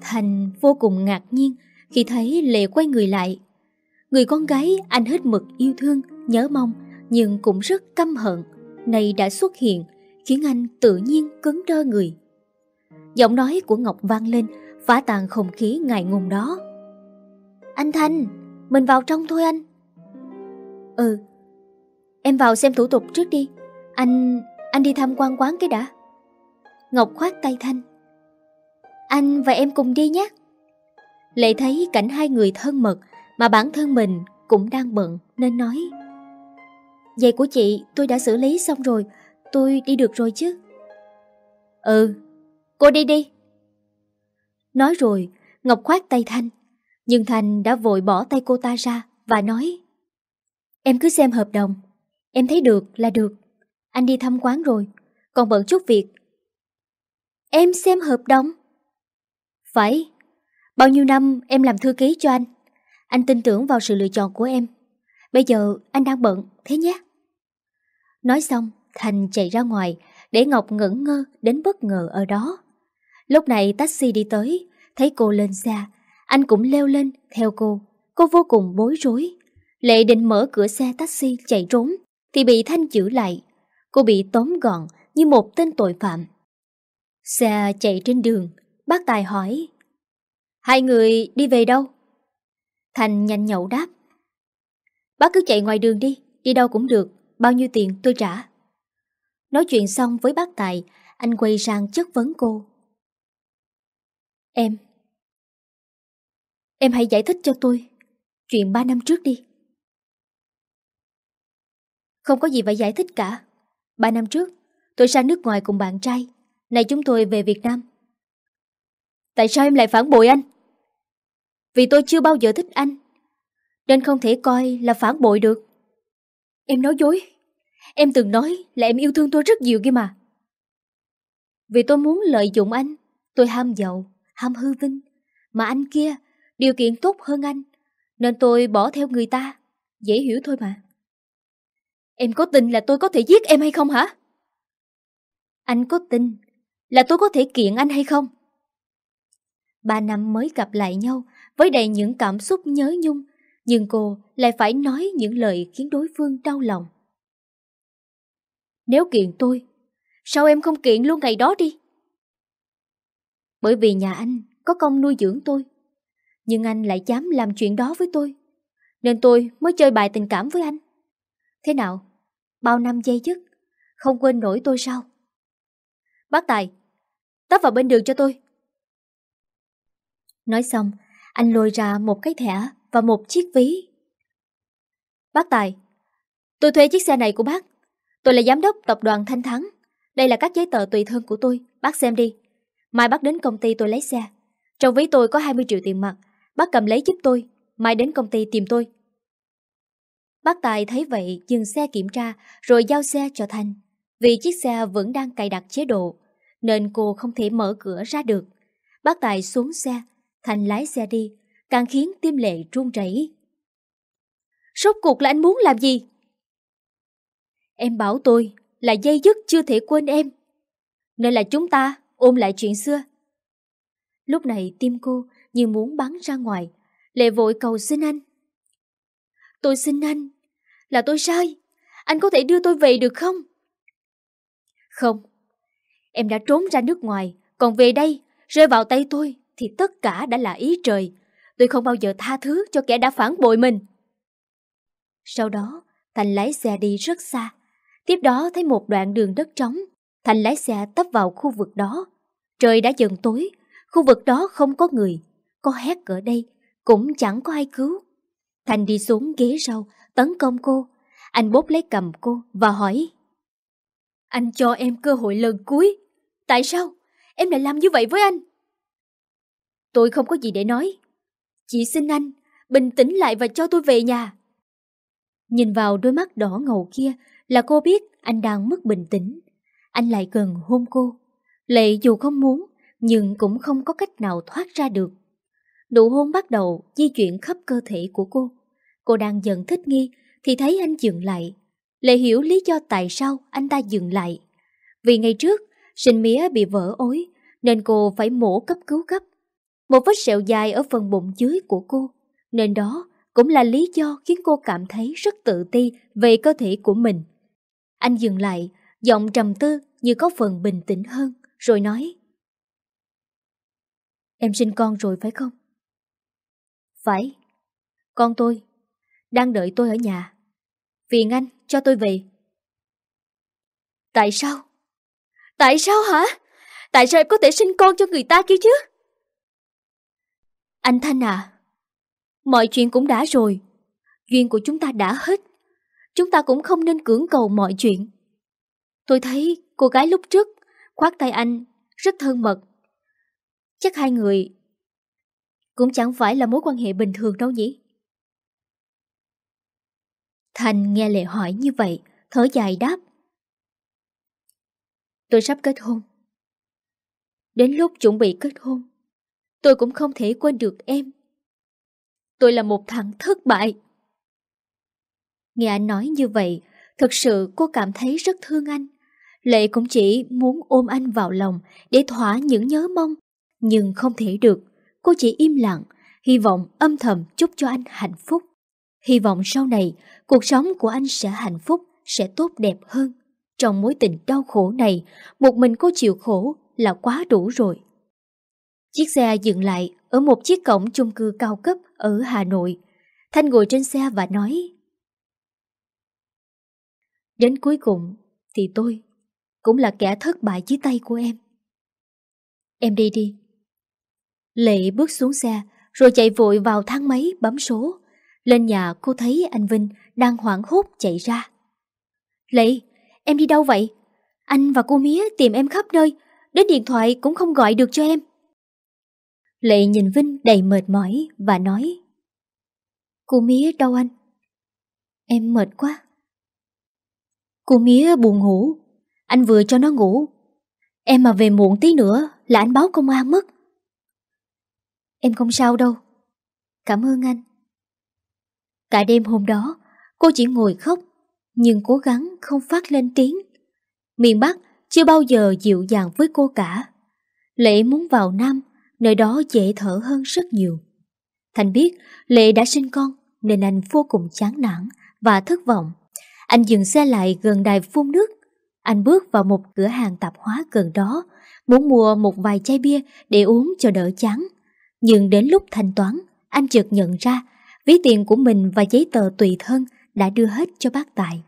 Thành vô cùng ngạc nhiên khi thấy Lệ quay người lại. Người con gái anh hết mực yêu thương, nhớ mong nhưng cũng rất căm hận. Này đã xuất hiện khiến anh tự nhiên cứng đơ người. Giọng nói của Ngọc vang lên, phá tan không khí ngại ngùng đó. Anh Thanh, mình vào trong thôi anh. Ừ, em vào xem thủ tục trước đi. Anh, anh đi tham quan quán cái đã. Ngọc khoát tay Thanh. Anh và em cùng đi nhé. Lệ thấy cảnh hai người thân mật mà bản thân mình cũng đang bận nên nói. Giày của chị tôi đã xử lý xong rồi, tôi đi được rồi chứ. Ừ, Cô đi đi. Nói rồi, Ngọc khoát tay Thanh. Nhưng Thanh đã vội bỏ tay cô ta ra và nói Em cứ xem hợp đồng. Em thấy được là được. Anh đi thăm quán rồi, còn bận chút việc. Em xem hợp đồng? Phải. Bao nhiêu năm em làm thư ký cho anh. Anh tin tưởng vào sự lựa chọn của em. Bây giờ anh đang bận, thế nhé. Nói xong, Thành chạy ra ngoài, để Ngọc ngẩn ngơ đến bất ngờ ở đó. Lúc này taxi đi tới, thấy cô lên xe anh cũng leo lên theo cô. Cô vô cùng bối rối. Lệ định mở cửa xe taxi chạy trốn thì bị Thanh giữ lại. Cô bị tóm gọn như một tên tội phạm. Xe chạy trên đường, bác Tài hỏi Hai người đi về đâu? Thành nhanh nhậu đáp Bác cứ chạy ngoài đường đi, đi đâu cũng được, bao nhiêu tiền tôi trả. Nói chuyện xong với bác Tài, anh quay sang chất vấn cô. Em Em hãy giải thích cho tôi Chuyện ba năm trước đi Không có gì phải giải thích cả Ba năm trước Tôi sang nước ngoài cùng bạn trai Này chúng tôi về Việt Nam Tại sao em lại phản bội anh? Vì tôi chưa bao giờ thích anh Nên không thể coi là phản bội được Em nói dối Em từng nói là em yêu thương tôi rất nhiều kia mà Vì tôi muốn lợi dụng anh Tôi ham giàu ham hư vinh, mà anh kia điều kiện tốt hơn anh, nên tôi bỏ theo người ta, dễ hiểu thôi mà. Em có tin là tôi có thể giết em hay không hả? Anh có tin là tôi có thể kiện anh hay không? Ba năm mới gặp lại nhau với đầy những cảm xúc nhớ nhung, nhưng cô lại phải nói những lời khiến đối phương đau lòng. Nếu kiện tôi, sao em không kiện luôn ngày đó đi? Bởi vì nhà anh có công nuôi dưỡng tôi Nhưng anh lại dám làm chuyện đó với tôi Nên tôi mới chơi bài tình cảm với anh Thế nào? Bao năm dây dứt Không quên nổi tôi sao? Bác Tài Tấp vào bên đường cho tôi Nói xong Anh lôi ra một cái thẻ Và một chiếc ví Bác Tài Tôi thuê chiếc xe này của bác Tôi là giám đốc tập đoàn Thanh Thắng Đây là các giấy tờ tùy thân của tôi Bác xem đi Mai bắt đến công ty tôi lấy xe. Trong ví tôi có 20 triệu tiền mặt. Bác cầm lấy giúp tôi. Mai đến công ty tìm tôi. Bác Tài thấy vậy dừng xe kiểm tra rồi giao xe cho Thanh. Vì chiếc xe vẫn đang cài đặt chế độ nên cô không thể mở cửa ra được. Bác Tài xuống xe, thanh lái xe đi, càng khiến tim lệ run rẩy. Rốt cuộc là anh muốn làm gì? Em bảo tôi là dây dứt chưa thể quên em. Nên là chúng ta ôm lại chuyện xưa. Lúc này tim cô như muốn bắn ra ngoài, lệ vội cầu xin anh. Tôi xin anh, là tôi sai, anh có thể đưa tôi về được không? Không, em đã trốn ra nước ngoài, còn về đây, rơi vào tay tôi thì tất cả đã là ý trời. Tôi không bao giờ tha thứ cho kẻ đã phản bội mình. Sau đó, Thành lái xe đi rất xa. Tiếp đó thấy một đoạn đường đất trống Thành lái xe tấp vào khu vực đó. Trời đã dần tối, khu vực đó không có người. Có hét ở đây, cũng chẳng có ai cứu. Thành đi xuống ghế sau, tấn công cô. Anh bóp lấy cầm cô và hỏi. Anh cho em cơ hội lần cuối. Tại sao? Em lại làm như vậy với anh. Tôi không có gì để nói. Chỉ xin anh, bình tĩnh lại và cho tôi về nhà. Nhìn vào đôi mắt đỏ ngầu kia là cô biết anh đang mất bình tĩnh anh lại gần hôn cô. Lệ dù không muốn, nhưng cũng không có cách nào thoát ra được. Nụ hôn bắt đầu di chuyển khắp cơ thể của cô. Cô đang dần thích nghi thì thấy anh dừng lại. Lệ hiểu lý do tại sao anh ta dừng lại. Vì ngày trước, sinh mía bị vỡ ối nên cô phải mổ cấp cứu gấp. Một vết sẹo dài ở phần bụng dưới của cô nên đó cũng là lý do khiến cô cảm thấy rất tự ti về cơ thể của mình. Anh dừng lại giọng trầm tư như có phần bình tĩnh hơn, rồi nói. Em sinh con rồi phải không? Phải. Con tôi đang đợi tôi ở nhà. Phiền anh cho tôi về. Tại sao? Tại sao hả? Tại sao em có thể sinh con cho người ta kia chứ? Anh Thanh à, mọi chuyện cũng đã rồi. Duyên của chúng ta đã hết. Chúng ta cũng không nên cưỡng cầu mọi chuyện. Tôi thấy cô gái lúc trước khoác tay anh rất thân mật. Chắc hai người cũng chẳng phải là mối quan hệ bình thường đâu nhỉ? Thành nghe Lệ hỏi như vậy, thở dài đáp. Tôi sắp kết hôn. Đến lúc chuẩn bị kết hôn, tôi cũng không thể quên được em. Tôi là một thằng thất bại. Nghe anh nói như vậy, thật sự cô cảm thấy rất thương anh. Lệ cũng chỉ muốn ôm anh vào lòng để thỏa những nhớ mong, nhưng không thể được. Cô chỉ im lặng, hy vọng âm thầm chúc cho anh hạnh phúc. Hy vọng sau này, cuộc sống của anh sẽ hạnh phúc, sẽ tốt đẹp hơn. Trong mối tình đau khổ này, một mình cô chịu khổ là quá đủ rồi. Chiếc xe dừng lại ở một chiếc cổng chung cư cao cấp ở Hà Nội. Thanh ngồi trên xe và nói Đến cuối cùng thì tôi cũng là kẻ thất bại dưới tay của em. Em đi đi. Lệ bước xuống xe, rồi chạy vội vào thang máy bấm số. Lên nhà cô thấy anh Vinh đang hoảng hốt chạy ra. Lệ, em đi đâu vậy? Anh và cô Mía tìm em khắp nơi, đến điện thoại cũng không gọi được cho em. Lệ nhìn Vinh đầy mệt mỏi và nói Cô Mía đâu anh? Em mệt quá. Cô Mía buồn ngủ, anh vừa cho nó ngủ Em mà về muộn tí nữa là anh báo công an mất Em không sao đâu Cảm ơn anh Cả đêm hôm đó Cô chỉ ngồi khóc Nhưng cố gắng không phát lên tiếng Miền Bắc chưa bao giờ dịu dàng với cô cả Lệ muốn vào Nam Nơi đó dễ thở hơn rất nhiều Thành biết Lệ đã sinh con Nên anh vô cùng chán nản Và thất vọng Anh dừng xe lại gần đài phun nước anh bước vào một cửa hàng tạp hóa gần đó, muốn mua một vài chai bia để uống cho đỡ chán. Nhưng đến lúc thanh toán, anh chợt nhận ra ví tiền của mình và giấy tờ tùy thân đã đưa hết cho bác Tài.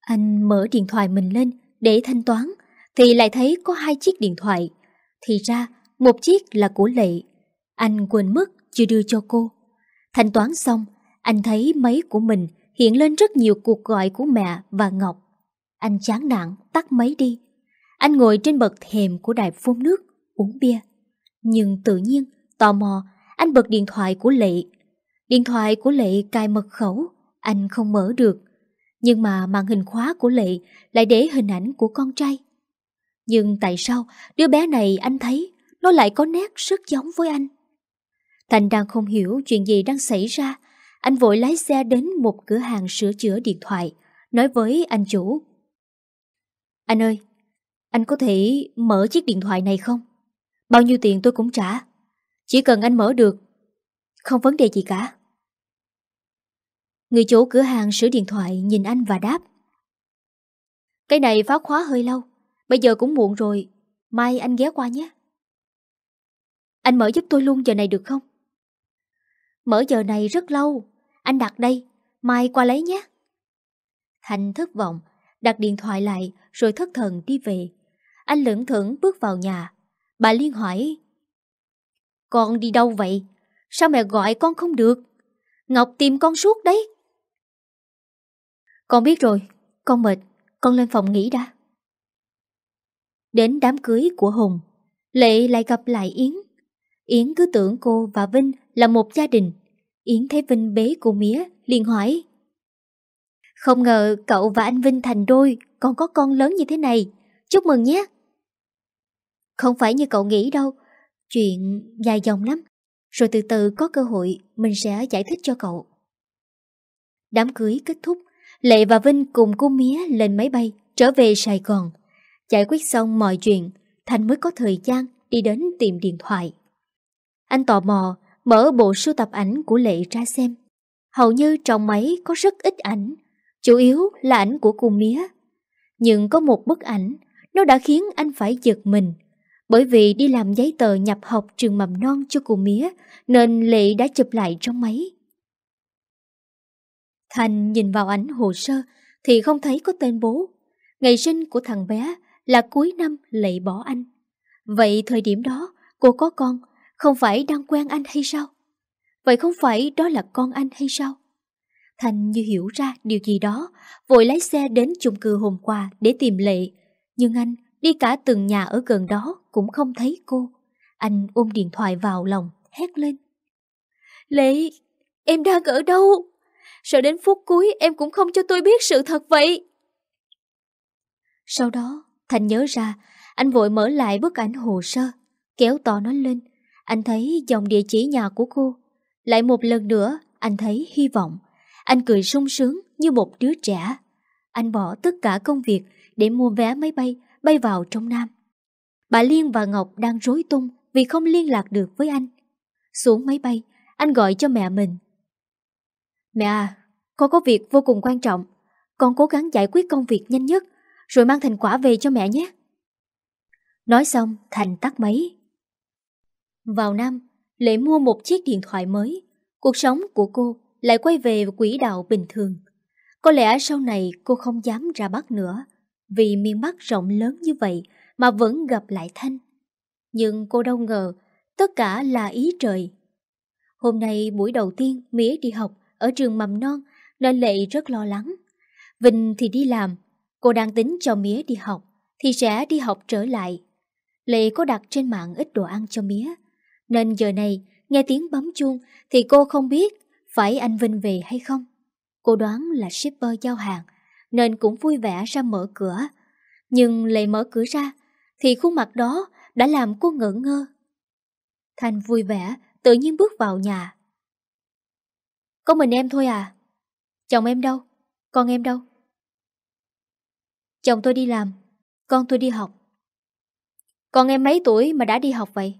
Anh mở điện thoại mình lên để thanh toán thì lại thấy có hai chiếc điện thoại. Thì ra một chiếc là của Lệ. Anh quên mất chưa đưa cho cô. Thanh toán xong, anh thấy máy của mình hiện lên rất nhiều cuộc gọi của mẹ và Ngọc. Anh chán nản tắt máy đi. Anh ngồi trên bậc thềm của đài phun nước, uống bia. Nhưng tự nhiên, tò mò, anh bật điện thoại của Lệ. Điện thoại của Lệ cài mật khẩu, anh không mở được. Nhưng mà màn hình khóa của Lệ lại để hình ảnh của con trai. Nhưng tại sao đứa bé này anh thấy nó lại có nét rất giống với anh? Thành đang không hiểu chuyện gì đang xảy ra. Anh vội lái xe đến một cửa hàng sửa chữa điện thoại, nói với anh chủ. Anh ơi, anh có thể mở chiếc điện thoại này không? Bao nhiêu tiền tôi cũng trả. Chỉ cần anh mở được, không vấn đề gì cả. Người chủ cửa hàng sửa điện thoại nhìn anh và đáp. Cái này phá khóa hơi lâu, bây giờ cũng muộn rồi, mai anh ghé qua nhé. Anh mở giúp tôi luôn giờ này được không? Mở giờ này rất lâu, anh đặt đây, mai qua lấy nhé. Thành thất vọng, đặt điện thoại lại rồi thất thần đi về. Anh lững thững bước vào nhà. Bà Liên hỏi Con đi đâu vậy? Sao mẹ gọi con không được? Ngọc tìm con suốt đấy. Con biết rồi, con mệt, con lên phòng nghỉ đã. Đến đám cưới của Hùng, Lệ lại gặp lại Yến. Yến cứ tưởng cô và Vinh là một gia đình. Yến thấy Vinh bế cô mía, liền hỏi. Không ngờ cậu và anh Vinh thành đôi Còn có con lớn như thế này Chúc mừng nhé Không phải như cậu nghĩ đâu Chuyện dài dòng lắm Rồi từ từ có cơ hội Mình sẽ giải thích cho cậu Đám cưới kết thúc Lệ và Vinh cùng cô Mía lên máy bay Trở về Sài Gòn Giải quyết xong mọi chuyện Thành mới có thời gian đi đến tìm điện thoại Anh tò mò Mở bộ sưu tập ảnh của Lệ ra xem Hầu như trong máy có rất ít ảnh chủ yếu là ảnh của cô mía. Nhưng có một bức ảnh, nó đã khiến anh phải giật mình. Bởi vì đi làm giấy tờ nhập học trường mầm non cho cô mía, nên Lệ đã chụp lại trong máy. Thành nhìn vào ảnh hồ sơ thì không thấy có tên bố. Ngày sinh của thằng bé là cuối năm Lệ bỏ anh. Vậy thời điểm đó, cô có con, không phải đang quen anh hay sao? Vậy không phải đó là con anh hay sao? Thành như hiểu ra điều gì đó, vội lái xe đến chung cư hôm qua để tìm Lệ. Nhưng anh đi cả từng nhà ở gần đó cũng không thấy cô. Anh ôm điện thoại vào lòng, hét lên. Lệ, em đang ở đâu? Sợ đến phút cuối em cũng không cho tôi biết sự thật vậy. Sau đó, Thành nhớ ra, anh vội mở lại bức ảnh hồ sơ, kéo to nó lên. Anh thấy dòng địa chỉ nhà của cô. Lại một lần nữa, anh thấy hy vọng. Anh cười sung sướng như một đứa trẻ. Anh bỏ tất cả công việc để mua vé máy bay, bay vào trong Nam. Bà Liên và Ngọc đang rối tung vì không liên lạc được với anh. Xuống máy bay, anh gọi cho mẹ mình. Mẹ à, con có việc vô cùng quan trọng. Con cố gắng giải quyết công việc nhanh nhất, rồi mang thành quả về cho mẹ nhé. Nói xong, Thành tắt máy. Vào năm, Lệ mua một chiếc điện thoại mới. Cuộc sống của cô lại quay về quỹ đạo bình thường. Có lẽ sau này cô không dám ra Bắc nữa, vì miền Bắc rộng lớn như vậy mà vẫn gặp lại Thanh. Nhưng cô đâu ngờ, tất cả là ý trời. Hôm nay buổi đầu tiên Mía đi học ở trường mầm non nên Lệ rất lo lắng. Vinh thì đi làm, cô đang tính cho Mía đi học thì sẽ đi học trở lại. Lệ có đặt trên mạng ít đồ ăn cho Mía, nên giờ này nghe tiếng bấm chuông thì cô không biết phải anh Vinh về hay không? Cô đoán là shipper giao hàng, nên cũng vui vẻ ra mở cửa. Nhưng lại mở cửa ra, thì khuôn mặt đó đã làm cô ngỡ ngơ. Thành vui vẻ, tự nhiên bước vào nhà. Có mình em thôi à? Chồng em đâu? Con em đâu? Chồng tôi đi làm, con tôi đi học. Con em mấy tuổi mà đã đi học vậy?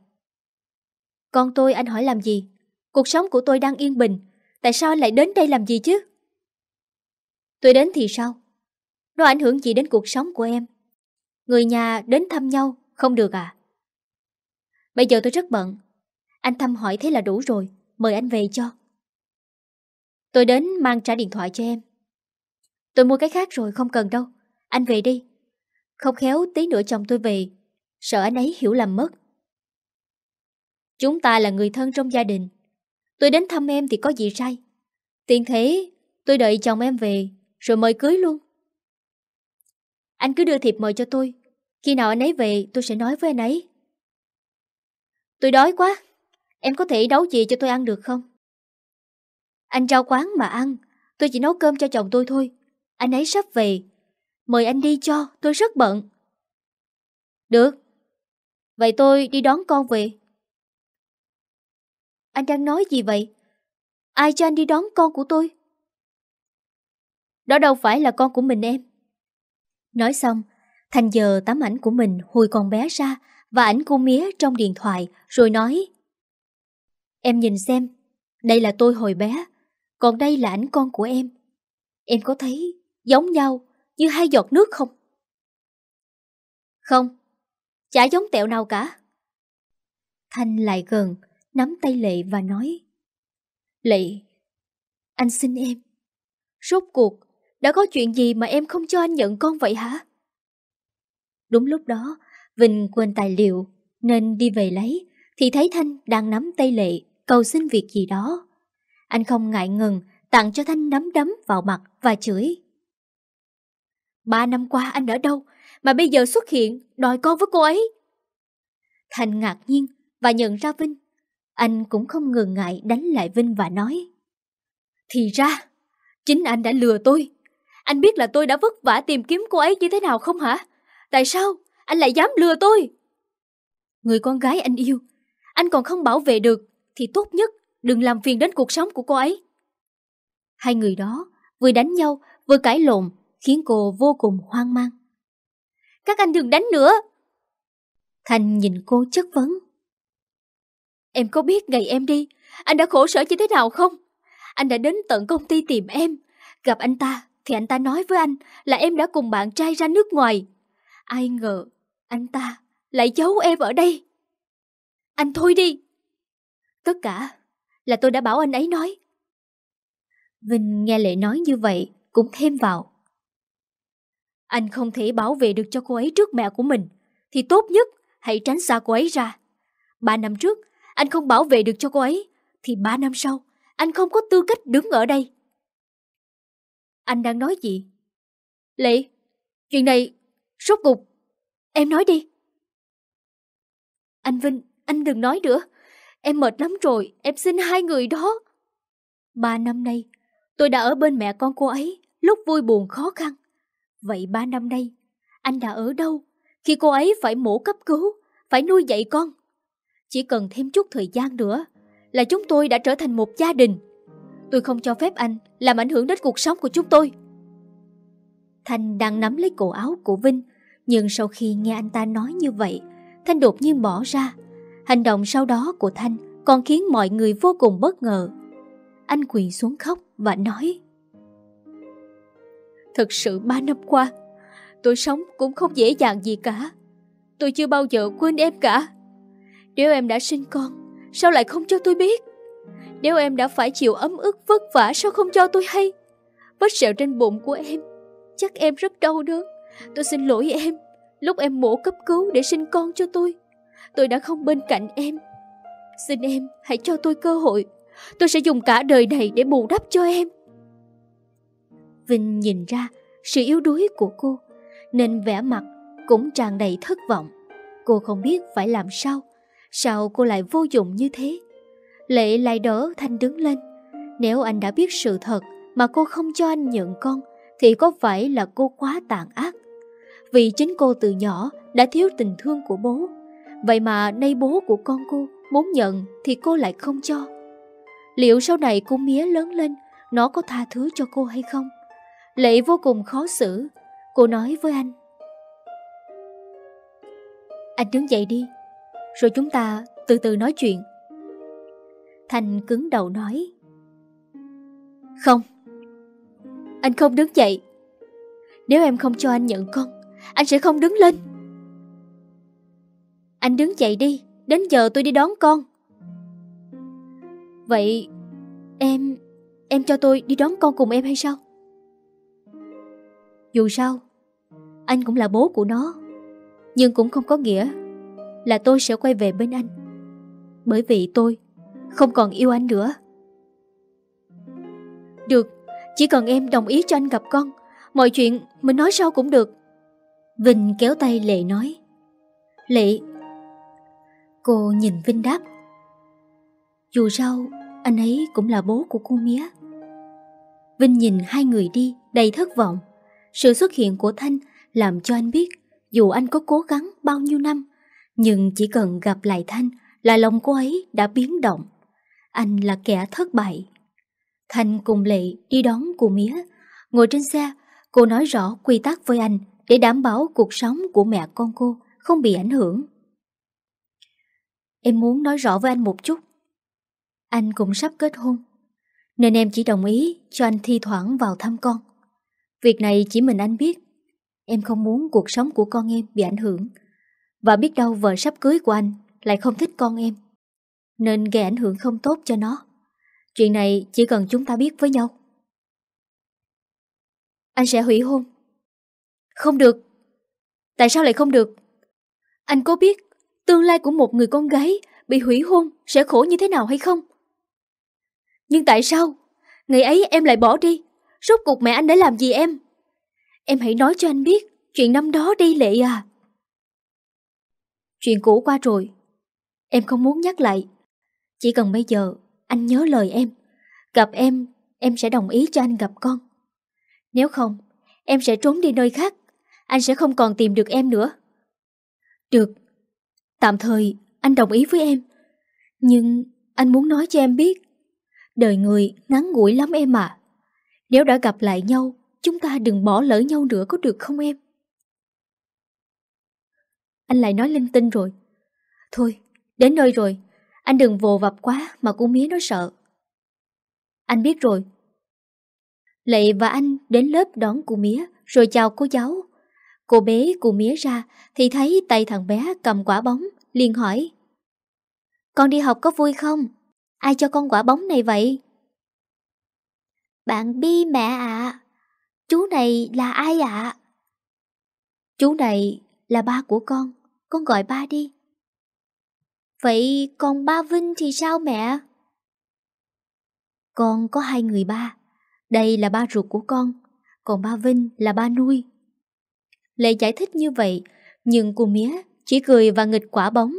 Con tôi anh hỏi làm gì? Cuộc sống của tôi đang yên bình, Tại sao anh lại đến đây làm gì chứ? Tôi đến thì sao? Nó ảnh hưởng gì đến cuộc sống của em? Người nhà đến thăm nhau, không được à? Bây giờ tôi rất bận. Anh thăm hỏi thế là đủ rồi, mời anh về cho. Tôi đến mang trả điện thoại cho em. Tôi mua cái khác rồi, không cần đâu. Anh về đi. Không khéo tí nữa chồng tôi về, sợ anh ấy hiểu lầm mất. Chúng ta là người thân trong gia đình, Tôi đến thăm em thì có gì sai Tiền thế tôi đợi chồng em về Rồi mời cưới luôn Anh cứ đưa thiệp mời cho tôi Khi nào anh ấy về tôi sẽ nói với anh ấy Tôi đói quá Em có thể nấu gì cho tôi ăn được không Anh trao quán mà ăn Tôi chỉ nấu cơm cho chồng tôi thôi Anh ấy sắp về Mời anh đi cho tôi rất bận Được Vậy tôi đi đón con về anh đang nói gì vậy? Ai cho anh đi đón con của tôi? Đó đâu phải là con của mình em. Nói xong, Thành giờ tấm ảnh của mình hồi con bé ra và ảnh cô mía trong điện thoại rồi nói Em nhìn xem, đây là tôi hồi bé, còn đây là ảnh con của em. Em có thấy giống nhau như hai giọt nước không? Không, chả giống tẹo nào cả. Thanh lại gần, nắm tay Lệ và nói Lệ, anh xin em. Rốt cuộc, đã có chuyện gì mà em không cho anh nhận con vậy hả? Đúng lúc đó, Vinh quên tài liệu nên đi về lấy thì thấy Thanh đang nắm tay Lệ cầu xin việc gì đó. Anh không ngại ngừng tặng cho Thanh nắm đấm vào mặt và chửi. Ba năm qua anh ở đâu mà bây giờ xuất hiện đòi con với cô ấy? Thanh ngạc nhiên và nhận ra Vinh anh cũng không ngần ngại đánh lại Vinh và nói. Thì ra, chính anh đã lừa tôi. Anh biết là tôi đã vất vả tìm kiếm cô ấy như thế nào không hả? Tại sao anh lại dám lừa tôi? Người con gái anh yêu, anh còn không bảo vệ được, thì tốt nhất đừng làm phiền đến cuộc sống của cô ấy. Hai người đó vừa đánh nhau vừa cãi lộn khiến cô vô cùng hoang mang. Các anh đừng đánh nữa! Thành nhìn cô chất vấn. Em có biết ngày em đi, anh đã khổ sở như thế nào không? Anh đã đến tận công ty tìm em. Gặp anh ta, thì anh ta nói với anh là em đã cùng bạn trai ra nước ngoài. Ai ngờ, anh ta lại giấu em ở đây. Anh thôi đi. Tất cả là tôi đã bảo anh ấy nói. Vinh nghe Lệ nói như vậy cũng thêm vào. Anh không thể bảo vệ được cho cô ấy trước mẹ của mình, thì tốt nhất hãy tránh xa cô ấy ra. Ba năm trước, anh không bảo vệ được cho cô ấy, thì ba năm sau, anh không có tư cách đứng ở đây. Anh đang nói gì? Lệ, chuyện này, rốt cục, em nói đi. Anh Vinh, anh đừng nói nữa. Em mệt lắm rồi, em xin hai người đó. Ba năm nay, tôi đã ở bên mẹ con cô ấy, lúc vui buồn khó khăn. Vậy ba năm nay, anh đã ở đâu? Khi cô ấy phải mổ cấp cứu, phải nuôi dạy con, chỉ cần thêm chút thời gian nữa là chúng tôi đã trở thành một gia đình. Tôi không cho phép anh làm ảnh hưởng đến cuộc sống của chúng tôi. Thanh đang nắm lấy cổ áo của Vinh, nhưng sau khi nghe anh ta nói như vậy, Thanh đột nhiên bỏ ra. Hành động sau đó của Thanh còn khiến mọi người vô cùng bất ngờ. Anh quỳ xuống khóc và nói Thật sự ba năm qua, tôi sống cũng không dễ dàng gì cả. Tôi chưa bao giờ quên em cả. Nếu em đã sinh con, sao lại không cho tôi biết? Nếu em đã phải chịu ấm ức vất vả sao không cho tôi hay? Vết sẹo trên bụng của em, chắc em rất đau đớn. Tôi xin lỗi em, lúc em mổ cấp cứu để sinh con cho tôi. Tôi đã không bên cạnh em. Xin em hãy cho tôi cơ hội. Tôi sẽ dùng cả đời này để bù đắp cho em. Vinh nhìn ra sự yếu đuối của cô, nên vẻ mặt cũng tràn đầy thất vọng. Cô không biết phải làm sao Sao cô lại vô dụng như thế Lệ lại đỡ Thanh đứng lên Nếu anh đã biết sự thật Mà cô không cho anh nhận con Thì có phải là cô quá tàn ác Vì chính cô từ nhỏ Đã thiếu tình thương của bố Vậy mà nay bố của con cô Muốn nhận thì cô lại không cho Liệu sau này cô mía lớn lên Nó có tha thứ cho cô hay không Lệ vô cùng khó xử Cô nói với anh Anh đứng dậy đi rồi chúng ta từ từ nói chuyện Thành cứng đầu nói Không Anh không đứng dậy Nếu em không cho anh nhận con Anh sẽ không đứng lên Anh đứng dậy đi Đến giờ tôi đi đón con Vậy em Em cho tôi đi đón con cùng em hay sao Dù sao Anh cũng là bố của nó Nhưng cũng không có nghĩa là tôi sẽ quay về bên anh. Bởi vì tôi không còn yêu anh nữa. Được, chỉ cần em đồng ý cho anh gặp con, mọi chuyện mình nói sau cũng được. Vinh kéo tay Lệ nói. Lệ, cô nhìn Vinh đáp. Dù sao, anh ấy cũng là bố của cô Mía. Vinh nhìn hai người đi đầy thất vọng. Sự xuất hiện của Thanh làm cho anh biết dù anh có cố gắng bao nhiêu năm nhưng chỉ cần gặp lại Thanh là lòng cô ấy đã biến động. Anh là kẻ thất bại. Thanh cùng Lệ đi đón cô Mía. Ngồi trên xe, cô nói rõ quy tắc với anh để đảm bảo cuộc sống của mẹ con cô không bị ảnh hưởng. Em muốn nói rõ với anh một chút. Anh cũng sắp kết hôn, nên em chỉ đồng ý cho anh thi thoảng vào thăm con. Việc này chỉ mình anh biết. Em không muốn cuộc sống của con em bị ảnh hưởng và biết đâu vợ sắp cưới của anh lại không thích con em. Nên gây ảnh hưởng không tốt cho nó. Chuyện này chỉ cần chúng ta biết với nhau. Anh sẽ hủy hôn. Không được. Tại sao lại không được? Anh có biết tương lai của một người con gái bị hủy hôn sẽ khổ như thế nào hay không? Nhưng tại sao? Ngày ấy em lại bỏ đi. Rốt cuộc mẹ anh đã làm gì em? Em hãy nói cho anh biết chuyện năm đó đi Lệ à. Chuyện cũ qua rồi Em không muốn nhắc lại Chỉ cần bây giờ anh nhớ lời em Gặp em em sẽ đồng ý cho anh gặp con Nếu không Em sẽ trốn đi nơi khác Anh sẽ không còn tìm được em nữa Được Tạm thời anh đồng ý với em Nhưng anh muốn nói cho em biết Đời người ngắn ngủi lắm em à Nếu đã gặp lại nhau Chúng ta đừng bỏ lỡ nhau nữa có được không em anh lại nói linh tinh rồi. Thôi, đến nơi rồi, anh đừng vồ vập quá mà cô mía nó sợ. Anh biết rồi. Lệ và anh đến lớp đón cô mía rồi chào cô giáo. Cô bé cô mía ra thì thấy tay thằng bé cầm quả bóng, liền hỏi. Con đi học có vui không? Ai cho con quả bóng này vậy? Bạn Bi mẹ ạ. À. Chú này là ai ạ? À? Chú này là ba của con. Con gọi ba đi. Vậy còn ba Vinh thì sao mẹ? Con có hai người ba. Đây là ba ruột của con, còn ba Vinh là ba nuôi. Lệ giải thích như vậy, nhưng cô mía chỉ cười và nghịch quả bóng.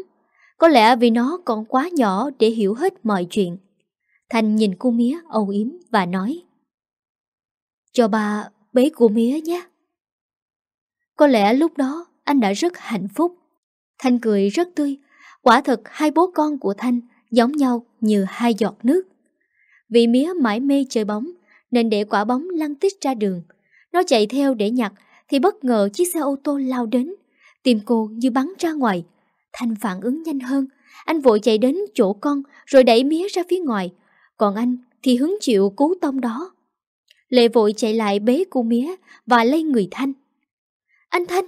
Có lẽ vì nó còn quá nhỏ để hiểu hết mọi chuyện. Thành nhìn cô mía âu yếm và nói Cho ba bế cô mía nhé. Có lẽ lúc đó anh đã rất hạnh phúc Thanh cười rất tươi, quả thật hai bố con của Thanh giống nhau như hai giọt nước. Vì mía mãi mê chơi bóng, nên để quả bóng lăn tích ra đường. Nó chạy theo để nhặt, thì bất ngờ chiếc xe ô tô lao đến. Tìm cô như bắn ra ngoài. Thanh phản ứng nhanh hơn, anh vội chạy đến chỗ con rồi đẩy mía ra phía ngoài. Còn anh thì hứng chịu cú tông đó. Lệ vội chạy lại bế cô mía và lây người Thanh. Anh Thanh,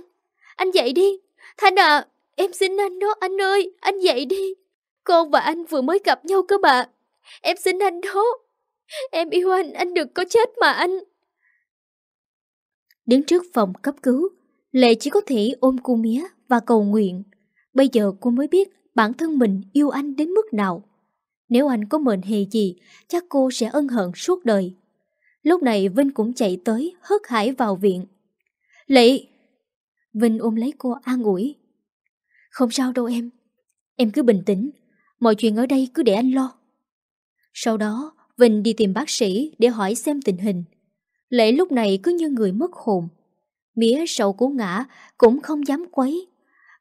anh dậy đi, Thanh à! Em xin anh đó anh ơi, anh dậy đi. Con và anh vừa mới gặp nhau cơ mà. Em xin anh đó. Em yêu anh, anh đừng có chết mà anh. đứng trước phòng cấp cứu, Lệ chỉ có thể ôm cô mía và cầu nguyện. Bây giờ cô mới biết bản thân mình yêu anh đến mức nào. Nếu anh có mệnh hề gì, chắc cô sẽ ân hận suốt đời. Lúc này Vinh cũng chạy tới, hớt hải vào viện. Lệ! Vinh ôm lấy cô an ủi. Không sao đâu em Em cứ bình tĩnh Mọi chuyện ở đây cứ để anh lo Sau đó Vinh đi tìm bác sĩ để hỏi xem tình hình Lễ lúc này cứ như người mất hồn Mía sau cú ngã Cũng không dám quấy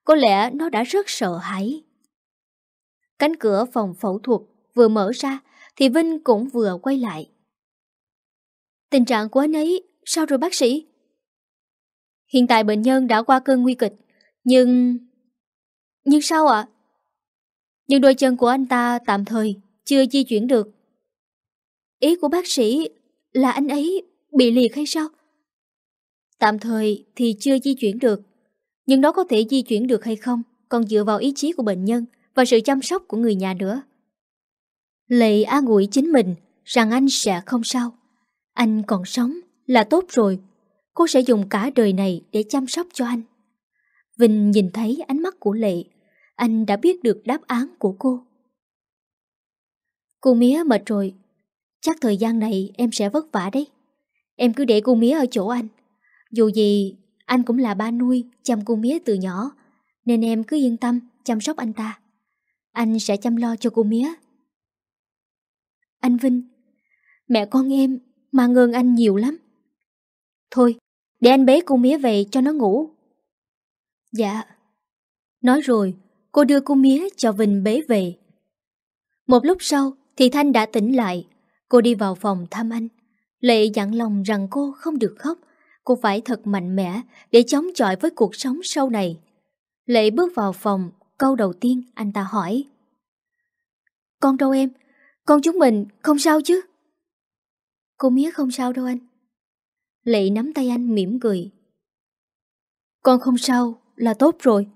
Có lẽ nó đã rất sợ hãi Cánh cửa phòng phẫu thuật Vừa mở ra Thì Vinh cũng vừa quay lại Tình trạng của anh ấy Sao rồi bác sĩ Hiện tại bệnh nhân đã qua cơn nguy kịch Nhưng nhưng sao ạ? Nhưng đôi chân của anh ta tạm thời chưa di chuyển được. Ý của bác sĩ là anh ấy bị liệt hay sao? Tạm thời thì chưa di chuyển được, nhưng đó có thể di chuyển được hay không còn dựa vào ý chí của bệnh nhân và sự chăm sóc của người nhà nữa. Lệ an ủi chính mình rằng anh sẽ không sao. Anh còn sống là tốt rồi. Cô sẽ dùng cả đời này để chăm sóc cho anh. Vinh nhìn thấy ánh mắt của Lệ, anh đã biết được đáp án của cô. Cô Mía mệt rồi, chắc thời gian này em sẽ vất vả đấy. Em cứ để cô Mía ở chỗ anh. Dù gì, anh cũng là ba nuôi, chăm cô Mía từ nhỏ, nên em cứ yên tâm chăm sóc anh ta. Anh sẽ chăm lo cho cô Mía. Anh Vinh, mẹ con em mà ngơn anh nhiều lắm. Thôi, để anh bế cô Mía về cho nó ngủ Dạ. Nói rồi, cô đưa cô mía cho Vinh bế về. Một lúc sau thì Thanh đã tỉnh lại. Cô đi vào phòng thăm anh. Lệ dặn lòng rằng cô không được khóc. Cô phải thật mạnh mẽ để chống chọi với cuộc sống sau này. Lệ bước vào phòng, câu đầu tiên anh ta hỏi. Con đâu em? Con chúng mình không sao chứ? Cô mía không sao đâu anh. Lệ nắm tay anh mỉm cười. Con không sao, là tốt rồi.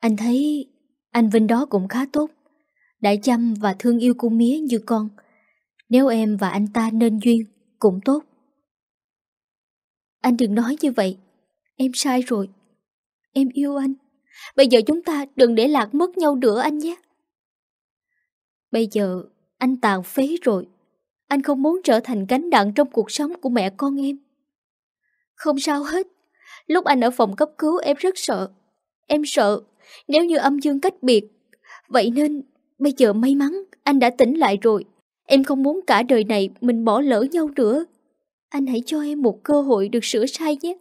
Anh thấy anh Vinh đó cũng khá tốt. Đã chăm và thương yêu cô mía như con. Nếu em và anh ta nên duyên, cũng tốt. Anh đừng nói như vậy. Em sai rồi. Em yêu anh. Bây giờ chúng ta đừng để lạc mất nhau nữa anh nhé. Bây giờ anh tàn phế rồi. Anh không muốn trở thành gánh nặng trong cuộc sống của mẹ con em. Không sao hết. Lúc anh ở phòng cấp cứu em rất sợ. Em sợ, nếu như âm dương cách biệt. Vậy nên, bây giờ may mắn, anh đã tỉnh lại rồi. Em không muốn cả đời này mình bỏ lỡ nhau nữa. Anh hãy cho em một cơ hội được sửa sai nhé.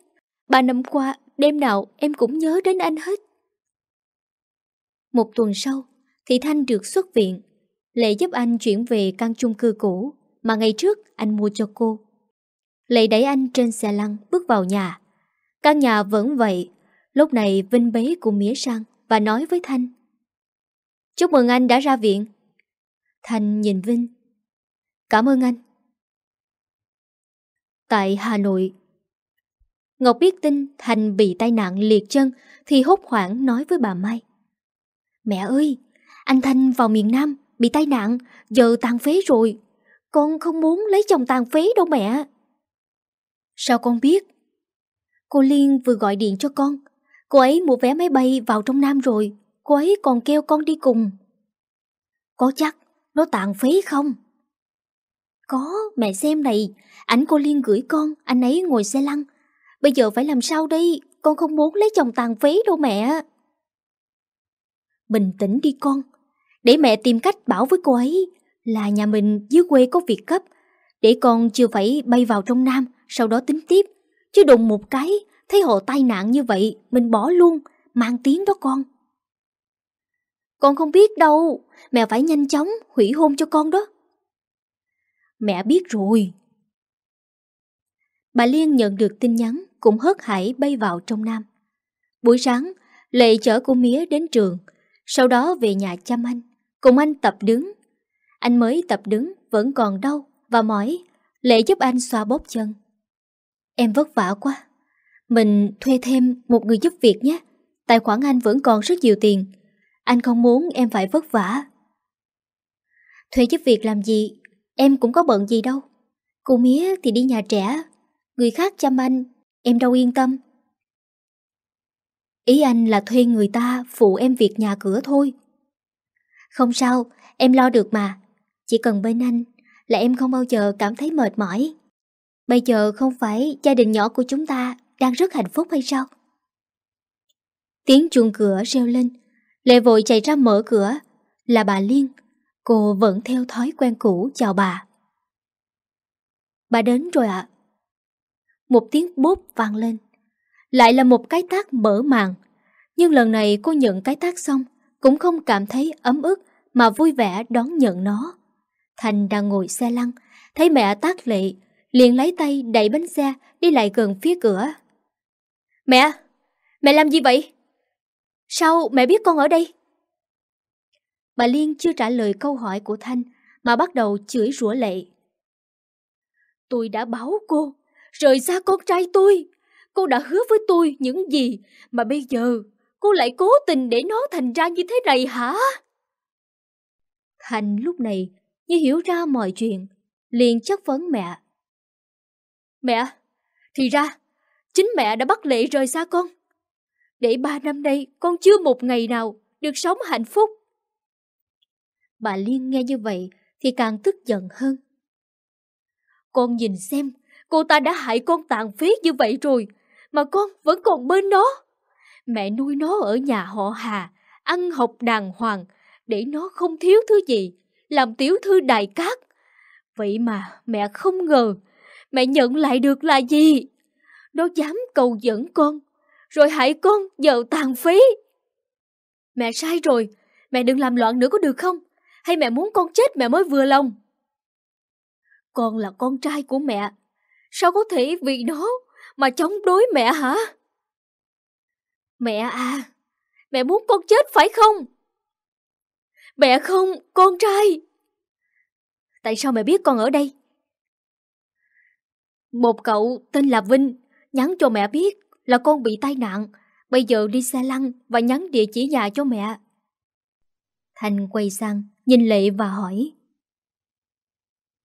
Ba năm qua, đêm nào em cũng nhớ đến anh hết. Một tuần sau, thị Thanh được xuất viện. Lệ giúp anh chuyển về căn chung cư cũ mà ngày trước anh mua cho cô. Lệ đẩy anh trên xe lăn bước vào nhà. Căn nhà vẫn vậy. Lúc này Vinh bế cùng Mía sang và nói với Thanh. Chúc mừng anh đã ra viện. Thanh nhìn Vinh. Cảm ơn anh. Tại Hà Nội, Ngọc biết tin Thành bị tai nạn liệt chân thì hốt hoảng nói với bà Mai. Mẹ ơi, anh Thanh vào miền Nam, bị tai nạn, giờ tàn phế rồi. Con không muốn lấy chồng tàn phế đâu mẹ. Sao con biết? Cô Liên vừa gọi điện cho con. Cô ấy mua vé máy bay vào trong Nam rồi. Cô ấy còn kêu con đi cùng. Có chắc nó tàn phế không? Có, mẹ xem này. Ảnh cô Liên gửi con, anh ấy ngồi xe lăn. Bây giờ phải làm sao đây? Con không muốn lấy chồng tàn phế đâu mẹ. Bình tĩnh đi con. Để mẹ tìm cách bảo với cô ấy là nhà mình dưới quê có việc cấp. Để con chưa phải bay vào trong Nam, sau đó tính tiếp. Chứ đùng một cái, thấy hồ tai nạn như vậy, mình bỏ luôn, mang tiếng đó con. Con không biết đâu, mẹ phải nhanh chóng hủy hôn cho con đó. Mẹ biết rồi. Bà Liên nhận được tin nhắn, cũng hớt hải bay vào trong Nam. Buổi sáng, Lệ chở cô Mía đến trường, sau đó về nhà chăm anh, cùng anh tập đứng. Anh mới tập đứng vẫn còn đau và mỏi, Lệ giúp anh xoa bóp chân. Em vất vả quá. Mình thuê thêm một người giúp việc nhé. Tài khoản anh vẫn còn rất nhiều tiền. Anh không muốn em phải vất vả. Thuê giúp việc làm gì? Em cũng có bận gì đâu. Cô Mía thì đi nhà trẻ. Người khác chăm anh. Em đâu yên tâm. Ý anh là thuê người ta phụ em việc nhà cửa thôi. Không sao, em lo được mà. Chỉ cần bên anh là em không bao giờ cảm thấy mệt mỏi. Bây giờ không phải gia đình nhỏ của chúng ta đang rất hạnh phúc hay sao? Tiếng chuông cửa reo lên. Lệ vội chạy ra mở cửa. Là bà Liên. Cô vẫn theo thói quen cũ chào bà. Bà đến rồi ạ. Một tiếng bốp vang lên. Lại là một cái tác mở màn. Nhưng lần này cô nhận cái tác xong, cũng không cảm thấy ấm ức mà vui vẻ đón nhận nó. Thành đang ngồi xe lăn, thấy mẹ tác lệ, liền lấy tay đẩy bánh xe đi lại gần phía cửa. Mẹ! Mẹ làm gì vậy? Sao mẹ biết con ở đây? Bà Liên chưa trả lời câu hỏi của Thanh mà bắt đầu chửi rủa lệ. Tôi đã báo cô, rời xa con trai tôi. Cô đã hứa với tôi những gì mà bây giờ cô lại cố tình để nó thành ra như thế này hả? Thành lúc này như hiểu ra mọi chuyện, liền chất vấn mẹ. Mẹ, thì ra, chính mẹ đã bắt Lệ rời xa con. Để ba năm nay con chưa một ngày nào được sống hạnh phúc. Bà Liên nghe như vậy thì càng tức giận hơn. Con nhìn xem, cô ta đã hại con tàn phế như vậy rồi, mà con vẫn còn bên nó. Mẹ nuôi nó ở nhà họ Hà, ăn học đàng hoàng, để nó không thiếu thứ gì, làm tiểu thư đại cát. Vậy mà mẹ không ngờ mẹ nhận lại được là gì? Nó dám cầu dẫn con, rồi hại con giờ tàn phí. Mẹ sai rồi, mẹ đừng làm loạn nữa có được không? Hay mẹ muốn con chết mẹ mới vừa lòng? Con là con trai của mẹ, sao có thể vì nó mà chống đối mẹ hả? Mẹ à, mẹ muốn con chết phải không? Mẹ không, con trai. Tại sao mẹ biết con ở đây? Một cậu tên là Vinh, nhắn cho mẹ biết là con bị tai nạn, bây giờ đi xe lăn và nhắn địa chỉ nhà cho mẹ. Thành quay sang, nhìn Lệ và hỏi.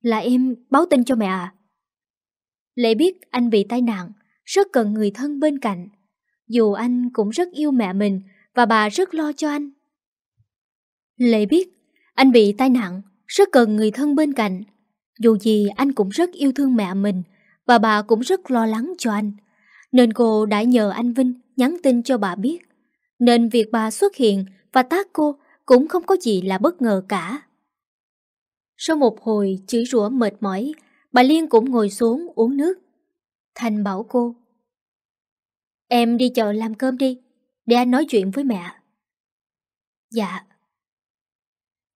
Là em báo tin cho mẹ à? Lệ biết anh bị tai nạn, rất cần người thân bên cạnh. Dù anh cũng rất yêu mẹ mình và bà rất lo cho anh. Lệ biết anh bị tai nạn, rất cần người thân bên cạnh. Dù gì anh cũng rất yêu thương mẹ mình và bà cũng rất lo lắng cho anh. Nên cô đã nhờ anh Vinh nhắn tin cho bà biết. Nên việc bà xuất hiện và tác cô cũng không có gì là bất ngờ cả. Sau một hồi chửi rủa mệt mỏi, bà Liên cũng ngồi xuống uống nước. Thành bảo cô. Em đi chợ làm cơm đi, để anh nói chuyện với mẹ. Dạ.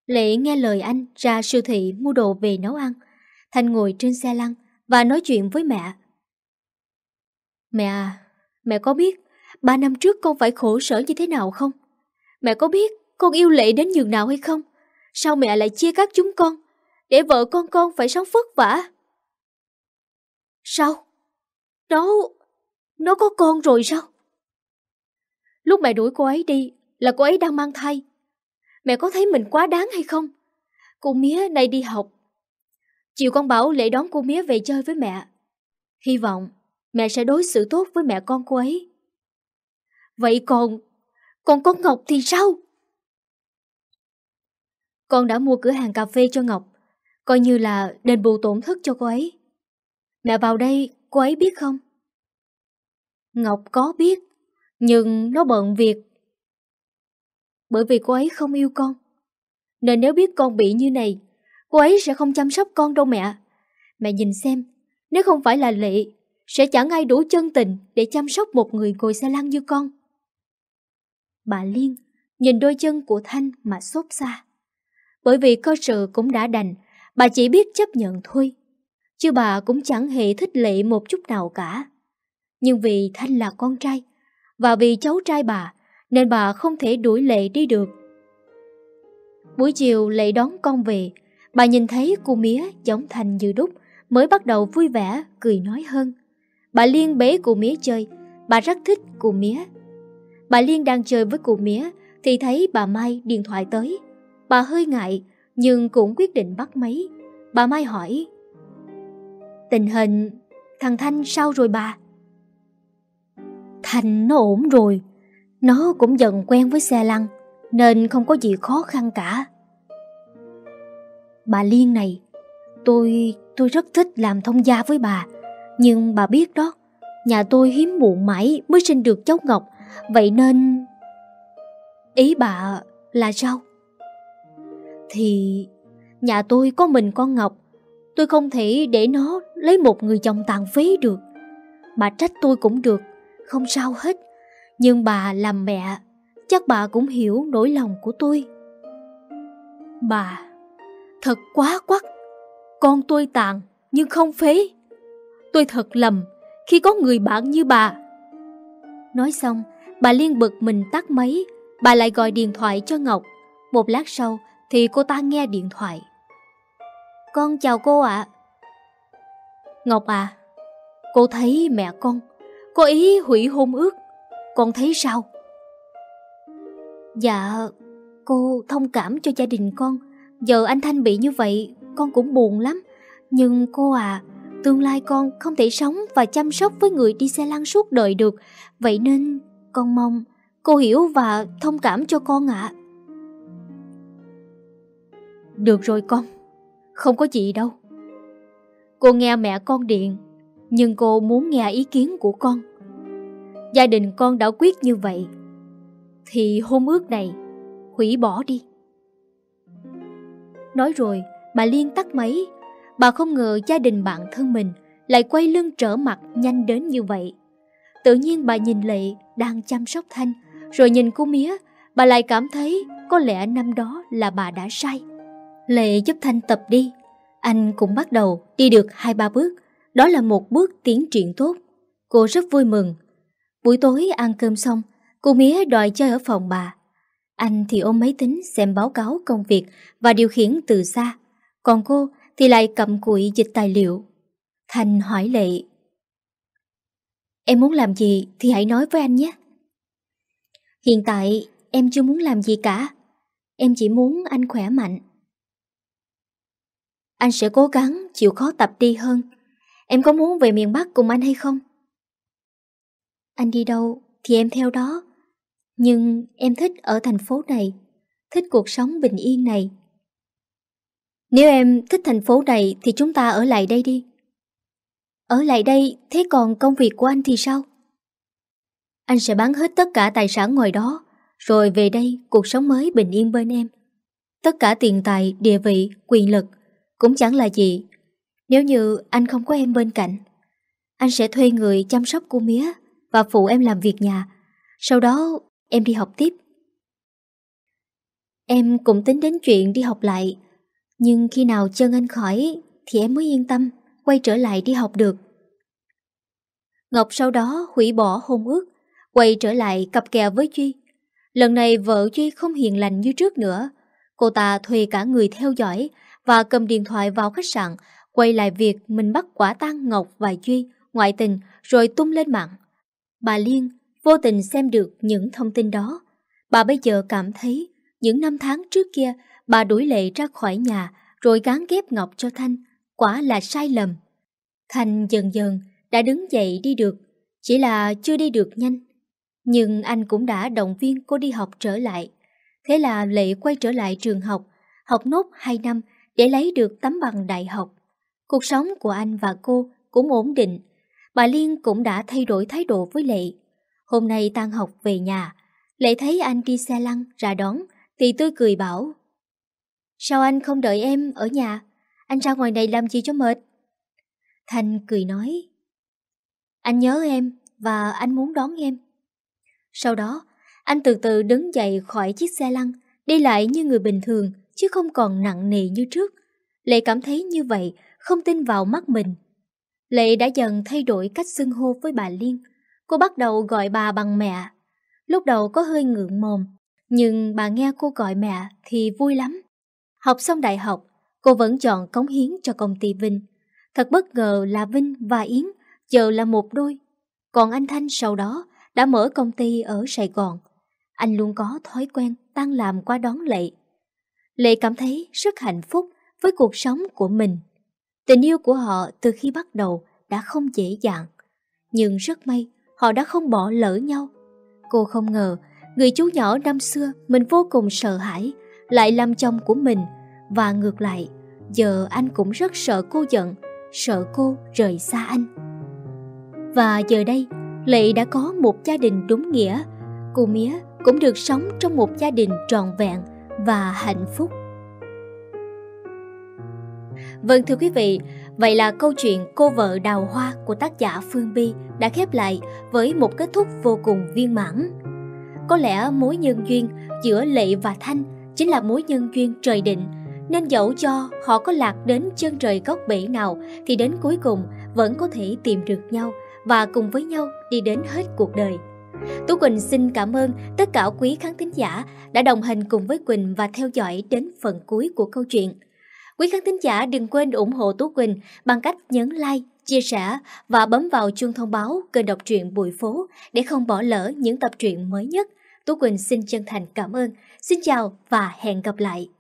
Lệ nghe lời anh ra siêu thị mua đồ về nấu ăn. Thành ngồi trên xe lăn, và nói chuyện với mẹ. Mẹ à, mẹ có biết ba năm trước con phải khổ sở như thế nào không? Mẹ có biết con yêu lệ đến nhường nào hay không? Sao mẹ lại chia cắt chúng con, để vợ con con phải sống vất vả? Sao? Nó... nó có con rồi sao? Lúc mẹ đuổi cô ấy đi là cô ấy đang mang thai. Mẹ có thấy mình quá đáng hay không? Cô Mía này đi học Chiều con bảo lễ đón cô Mía về chơi với mẹ. Hy vọng mẹ sẽ đối xử tốt với mẹ con cô ấy. Vậy còn, còn con Ngọc thì sao? Con đã mua cửa hàng cà phê cho Ngọc, coi như là đền bù tổn thất cho cô ấy. Mẹ vào đây, cô ấy biết không? Ngọc có biết, nhưng nó bận việc. Bởi vì cô ấy không yêu con, nên nếu biết con bị như này, cô ấy sẽ không chăm sóc con đâu mẹ. Mẹ nhìn xem, nếu không phải là Lệ, sẽ chẳng ai đủ chân tình để chăm sóc một người ngồi xe lăn như con. Bà Liên nhìn đôi chân của Thanh mà xót xa. Bởi vì cơ sở cũng đã đành, bà chỉ biết chấp nhận thôi. Chứ bà cũng chẳng hề thích Lệ một chút nào cả. Nhưng vì Thanh là con trai, và vì cháu trai bà, nên bà không thể đuổi Lệ đi được. Buổi chiều Lệ đón con về, Bà nhìn thấy cô mía giống thành như đúc mới bắt đầu vui vẻ, cười nói hơn. Bà Liên bế cô mía chơi, bà rất thích cô mía. Bà Liên đang chơi với cô mía thì thấy bà Mai điện thoại tới. Bà hơi ngại nhưng cũng quyết định bắt máy. Bà Mai hỏi Tình hình thằng Thanh sao rồi bà? Thành nó ổn rồi, nó cũng dần quen với xe lăn nên không có gì khó khăn cả bà Liên này. Tôi, tôi rất thích làm thông gia với bà. Nhưng bà biết đó, nhà tôi hiếm muộn mãi mới sinh được cháu Ngọc. Vậy nên... Ý bà là sao? Thì nhà tôi có mình con Ngọc. Tôi không thể để nó lấy một người chồng tàn phế được. Bà trách tôi cũng được, không sao hết. Nhưng bà làm mẹ, chắc bà cũng hiểu nỗi lòng của tôi. Bà Thật quá quắc Con tôi tàn nhưng không phế Tôi thật lầm khi có người bạn như bà Nói xong Bà Liên bực mình tắt máy Bà lại gọi điện thoại cho Ngọc Một lát sau thì cô ta nghe điện thoại Con chào cô ạ à. Ngọc à Cô thấy mẹ con có ý hủy hôn ước Con thấy sao Dạ Cô thông cảm cho gia đình con Giờ anh Thanh bị như vậy Con cũng buồn lắm Nhưng cô à Tương lai con không thể sống và chăm sóc với người đi xe lăn suốt đời được Vậy nên con mong cô hiểu và thông cảm cho con ạ Được rồi con Không có gì đâu Cô nghe mẹ con điện Nhưng cô muốn nghe ý kiến của con Gia đình con đã quyết như vậy Thì hôn ước này Hủy bỏ đi Nói rồi, bà Liên tắt máy. Bà không ngờ gia đình bạn thân mình lại quay lưng trở mặt nhanh đến như vậy. Tự nhiên bà nhìn Lệ đang chăm sóc Thanh, rồi nhìn cô Mía, bà lại cảm thấy có lẽ năm đó là bà đã sai. Lệ giúp Thanh tập đi. Anh cũng bắt đầu đi được hai ba bước, đó là một bước tiến triển tốt. Cô rất vui mừng. Buổi tối ăn cơm xong, cô Mía đòi chơi ở phòng bà. Anh thì ôm máy tính xem báo cáo công việc và điều khiển từ xa. Còn cô thì lại cầm cụi dịch tài liệu. Thành hỏi Lệ. Em muốn làm gì thì hãy nói với anh nhé. Hiện tại em chưa muốn làm gì cả. Em chỉ muốn anh khỏe mạnh. Anh sẽ cố gắng chịu khó tập đi hơn. Em có muốn về miền Bắc cùng anh hay không? Anh đi đâu thì em theo đó. Nhưng em thích ở thành phố này, thích cuộc sống bình yên này. Nếu em thích thành phố này thì chúng ta ở lại đây đi. Ở lại đây, thế còn công việc của anh thì sao? Anh sẽ bán hết tất cả tài sản ngoài đó, rồi về đây cuộc sống mới bình yên bên em. Tất cả tiền tài, địa vị, quyền lực cũng chẳng là gì nếu như anh không có em bên cạnh. Anh sẽ thuê người chăm sóc cô mía và phụ em làm việc nhà. Sau đó em đi học tiếp. Em cũng tính đến chuyện đi học lại, nhưng khi nào chân anh khỏi thì em mới yên tâm quay trở lại đi học được. Ngọc sau đó hủy bỏ hôn ước, quay trở lại cặp kè với Duy. Lần này vợ Duy không hiền lành như trước nữa. Cô ta thuê cả người theo dõi và cầm điện thoại vào khách sạn, quay lại việc mình bắt quả tang Ngọc và Duy, ngoại tình rồi tung lên mạng. Bà Liên vô tình xem được những thông tin đó. Bà bây giờ cảm thấy những năm tháng trước kia bà đuổi lệ ra khỏi nhà rồi gán ghép ngọc cho Thanh, quả là sai lầm. Thanh dần dần đã đứng dậy đi được, chỉ là chưa đi được nhanh. Nhưng anh cũng đã động viên cô đi học trở lại. Thế là Lệ quay trở lại trường học, học nốt 2 năm để lấy được tấm bằng đại học. Cuộc sống của anh và cô cũng ổn định. Bà Liên cũng đã thay đổi thái độ với Lệ. Hôm nay tan học về nhà, lệ thấy anh đi xe lăn ra đón, thì tôi cười bảo. Sao anh không đợi em ở nhà? Anh ra ngoài này làm gì cho mệt? Thành cười nói. Anh nhớ em và anh muốn đón em. Sau đó, anh từ từ đứng dậy khỏi chiếc xe lăn, đi lại như người bình thường, chứ không còn nặng nề như trước. Lệ cảm thấy như vậy, không tin vào mắt mình. Lệ đã dần thay đổi cách xưng hô với bà Liên, Cô bắt đầu gọi bà bằng mẹ. Lúc đầu có hơi ngượng mồm, nhưng bà nghe cô gọi mẹ thì vui lắm. Học xong đại học, cô vẫn chọn cống hiến cho công ty Vinh. Thật bất ngờ là Vinh và Yến giờ là một đôi. Còn anh Thanh sau đó đã mở công ty ở Sài Gòn. Anh luôn có thói quen tan làm qua đón Lệ. Lệ cảm thấy rất hạnh phúc với cuộc sống của mình. Tình yêu của họ từ khi bắt đầu đã không dễ dàng. Nhưng rất may họ đã không bỏ lỡ nhau. Cô không ngờ, người chú nhỏ năm xưa mình vô cùng sợ hãi, lại làm chồng của mình. Và ngược lại, giờ anh cũng rất sợ cô giận, sợ cô rời xa anh. Và giờ đây, Lệ đã có một gia đình đúng nghĩa. Cô Mía cũng được sống trong một gia đình tròn vẹn và hạnh phúc. Vâng thưa quý vị, Vậy là câu chuyện Cô vợ đào hoa của tác giả Phương Bi đã khép lại với một kết thúc vô cùng viên mãn. Có lẽ mối nhân duyên giữa Lệ và Thanh chính là mối nhân duyên trời định, nên dẫu cho họ có lạc đến chân trời góc bể nào thì đến cuối cùng vẫn có thể tìm được nhau và cùng với nhau đi đến hết cuộc đời. Tú Quỳnh xin cảm ơn tất cả quý khán thính giả đã đồng hành cùng với Quỳnh và theo dõi đến phần cuối của câu chuyện. Quý khán thính giả đừng quên ủng hộ Tú Quỳnh bằng cách nhấn like, chia sẻ và bấm vào chuông thông báo kênh đọc truyện bùi Phố để không bỏ lỡ những tập truyện mới nhất. Tú Quỳnh xin chân thành cảm ơn. Xin chào và hẹn gặp lại.